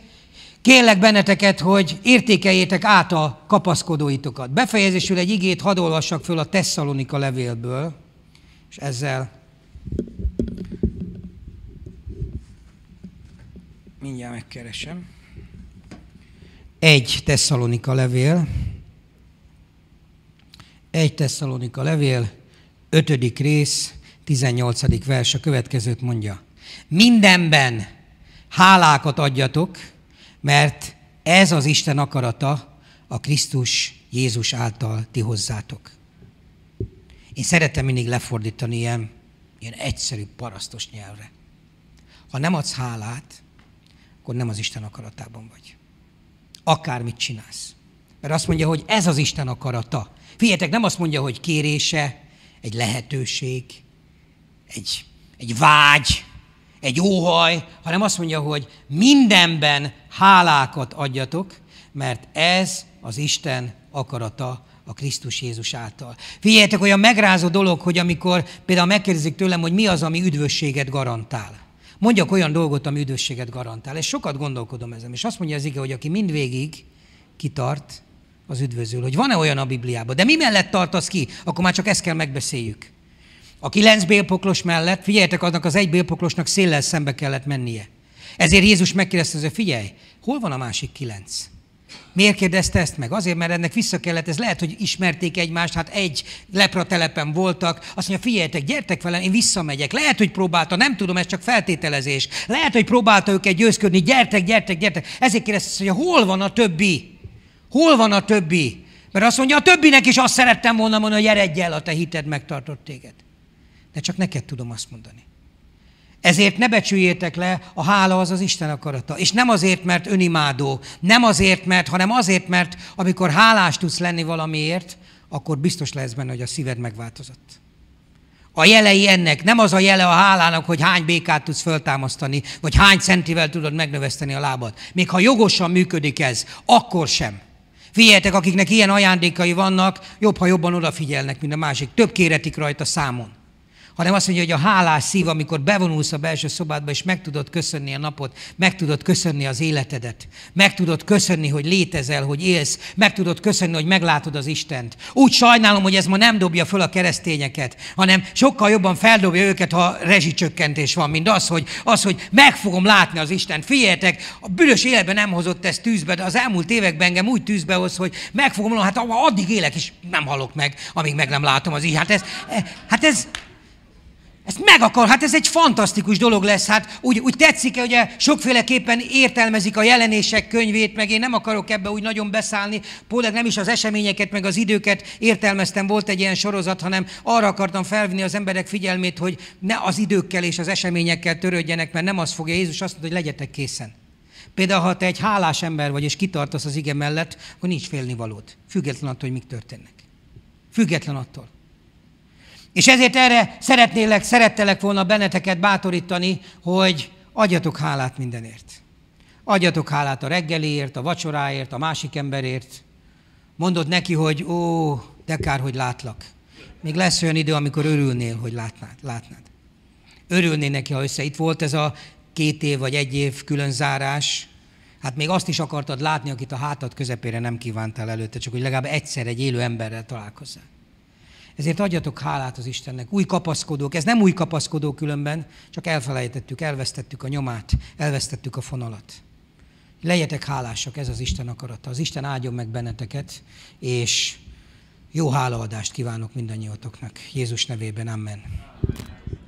kérlek benneteket, hogy értékeljétek át a kapaszkodóitokat. Befejezésül egy igét hadd olvassak föl a Tesszalonika levélből, és ezzel mindjárt megkeresem. Egy Tesszalonika levél, egy Tesszalonika levél, ötödik rész, 18. vers a következőt mondja. Mindenben hálákat adjatok, mert ez az Isten akarata a Krisztus Jézus által ti hozzátok. Én szeretem mindig lefordítani ilyen, ilyen egyszerű parasztos nyelvre. Ha nem adsz hálát, akkor nem az Isten akaratában vagy. Akármit csinálsz. Mert azt mondja, hogy ez az Isten akarata. Figyeljetek, nem azt mondja, hogy kérése, egy lehetőség, egy, egy vágy, egy óhaj, hanem azt mondja, hogy mindenben hálákat adjatok, mert ez az Isten akarata a Krisztus Jézus által. Figyeljetek, olyan megrázó dolog, hogy amikor például megkérdezik tőlem, hogy mi az, ami üdvösséget garantál. Mondjak olyan dolgot, ami üdvösséget garantál. És sokat gondolkodom ezen. És azt mondja az ige, hogy aki mindvégig kitart, az üdvözül. Hogy van-e olyan a Bibliában? De mi mellett tartasz ki? Akkor már csak ezt kell megbeszéljük. A kilenc bélpoklos mellett, figyeljetek, annak az egy bélpoklosnak széllel szembe kellett mennie. Ezért Jézus megkérdezte, hogy figyelj, hol van a másik kilenc? Miért kérdezte ezt meg? Azért, mert ennek vissza kellett, ez lehet, hogy ismerték egymást, hát egy lepra telepen voltak. Azt mondja, figyeljetek, gyertek velem, én visszamegyek. Lehet, hogy próbálta, nem tudom, ez csak feltételezés. Lehet, hogy próbálta őket győzködni, gyertek, gyertek, gyertek. Ezért kérdezte, hogy hol van a többi? Hol van a többi? Mert azt mondja, a többinek is azt szerettem volna mondani, hogy eredj el, a te hited megtartott téged de csak neked tudom azt mondani. Ezért ne becsüljétek le, a hála az az Isten akarata. És nem azért, mert önimádó, nem azért, mert, hanem azért, mert amikor hálás tudsz lenni valamiért, akkor biztos lesz benne, hogy a szíved megváltozott. A jelei ennek, nem az a jele a hálának, hogy hány békát tudsz föltámasztani, vagy hány centivel tudod megnöveszteni a lábad. Még ha jogosan működik ez, akkor sem. Figyeljetek, akiknek ilyen ajándékai vannak, jobb, ha jobban odafigyelnek, mint a másik. Több kéretik rajta számon hanem azt mondja, hogy a hálás szív, amikor bevonulsz a belső szobádba, és meg tudod köszönni a napot, meg tudod köszönni az életedet, meg tudod köszönni, hogy létezel, hogy élsz, meg tudod köszönni, hogy meglátod az Istent. Úgy sajnálom, hogy ez ma nem dobja föl a keresztényeket, hanem sokkal jobban feldobja őket, ha rezsicsökkentés van, mint az, hogy, az, hogy meg fogom látni az Istent. Figyeljetek, a bűnös életben nem hozott ezt tűzbe, de az elmúlt években engem úgy tűzbe hoz, hogy meg fogom, hát addig élek, és nem halok meg, amíg meg nem látom az Istent. E, hát ez, hát ez, ezt meg akar, hát ez egy fantasztikus dolog lesz. Hát úgy, úgy tetszik hogy e sokféleképpen értelmezik a jelenések könyvét, meg én nem akarok ebbe úgy nagyon beszállni. Póleg nem is az eseményeket, meg az időket értelmeztem, volt egy ilyen sorozat, hanem arra akartam felvinni az emberek figyelmét, hogy ne az időkkel és az eseményekkel törődjenek, mert nem az fogja Jézus azt mondani, hogy legyetek készen. Például, ha te egy hálás ember vagy, és kitartasz az ige mellett, akkor nincs félnivalód. Független attól, hogy mik történnek. Független attól. És ezért erre szeretnélek, szerettelek volna benneteket bátorítani, hogy adjatok hálát mindenért. Adjatok hálát a reggeliért, a vacsoráért, a másik emberért. Mondod neki, hogy ó, de kár, hogy látlak. Még lesz olyan idő, amikor örülnél, hogy látnád. látnád. Örülnél neki, ha össze. Itt volt ez a két év vagy egy év külön zárás. Hát még azt is akartad látni, akit a hátad közepére nem kívántál előtte, csak hogy legalább egyszer egy élő emberrel találkozzál. Ezért adjatok hálát az Istennek. Új kapaszkodók, ez nem új kapaszkodó különben, csak elfelejtettük, elvesztettük a nyomát, elvesztettük a fonalat. Legyetek hálásak, ez az Isten akarata. Az Isten áldjon meg benneteket, és jó hálaadást kívánok mindannyiatoknak. Jézus nevében, amen. amen.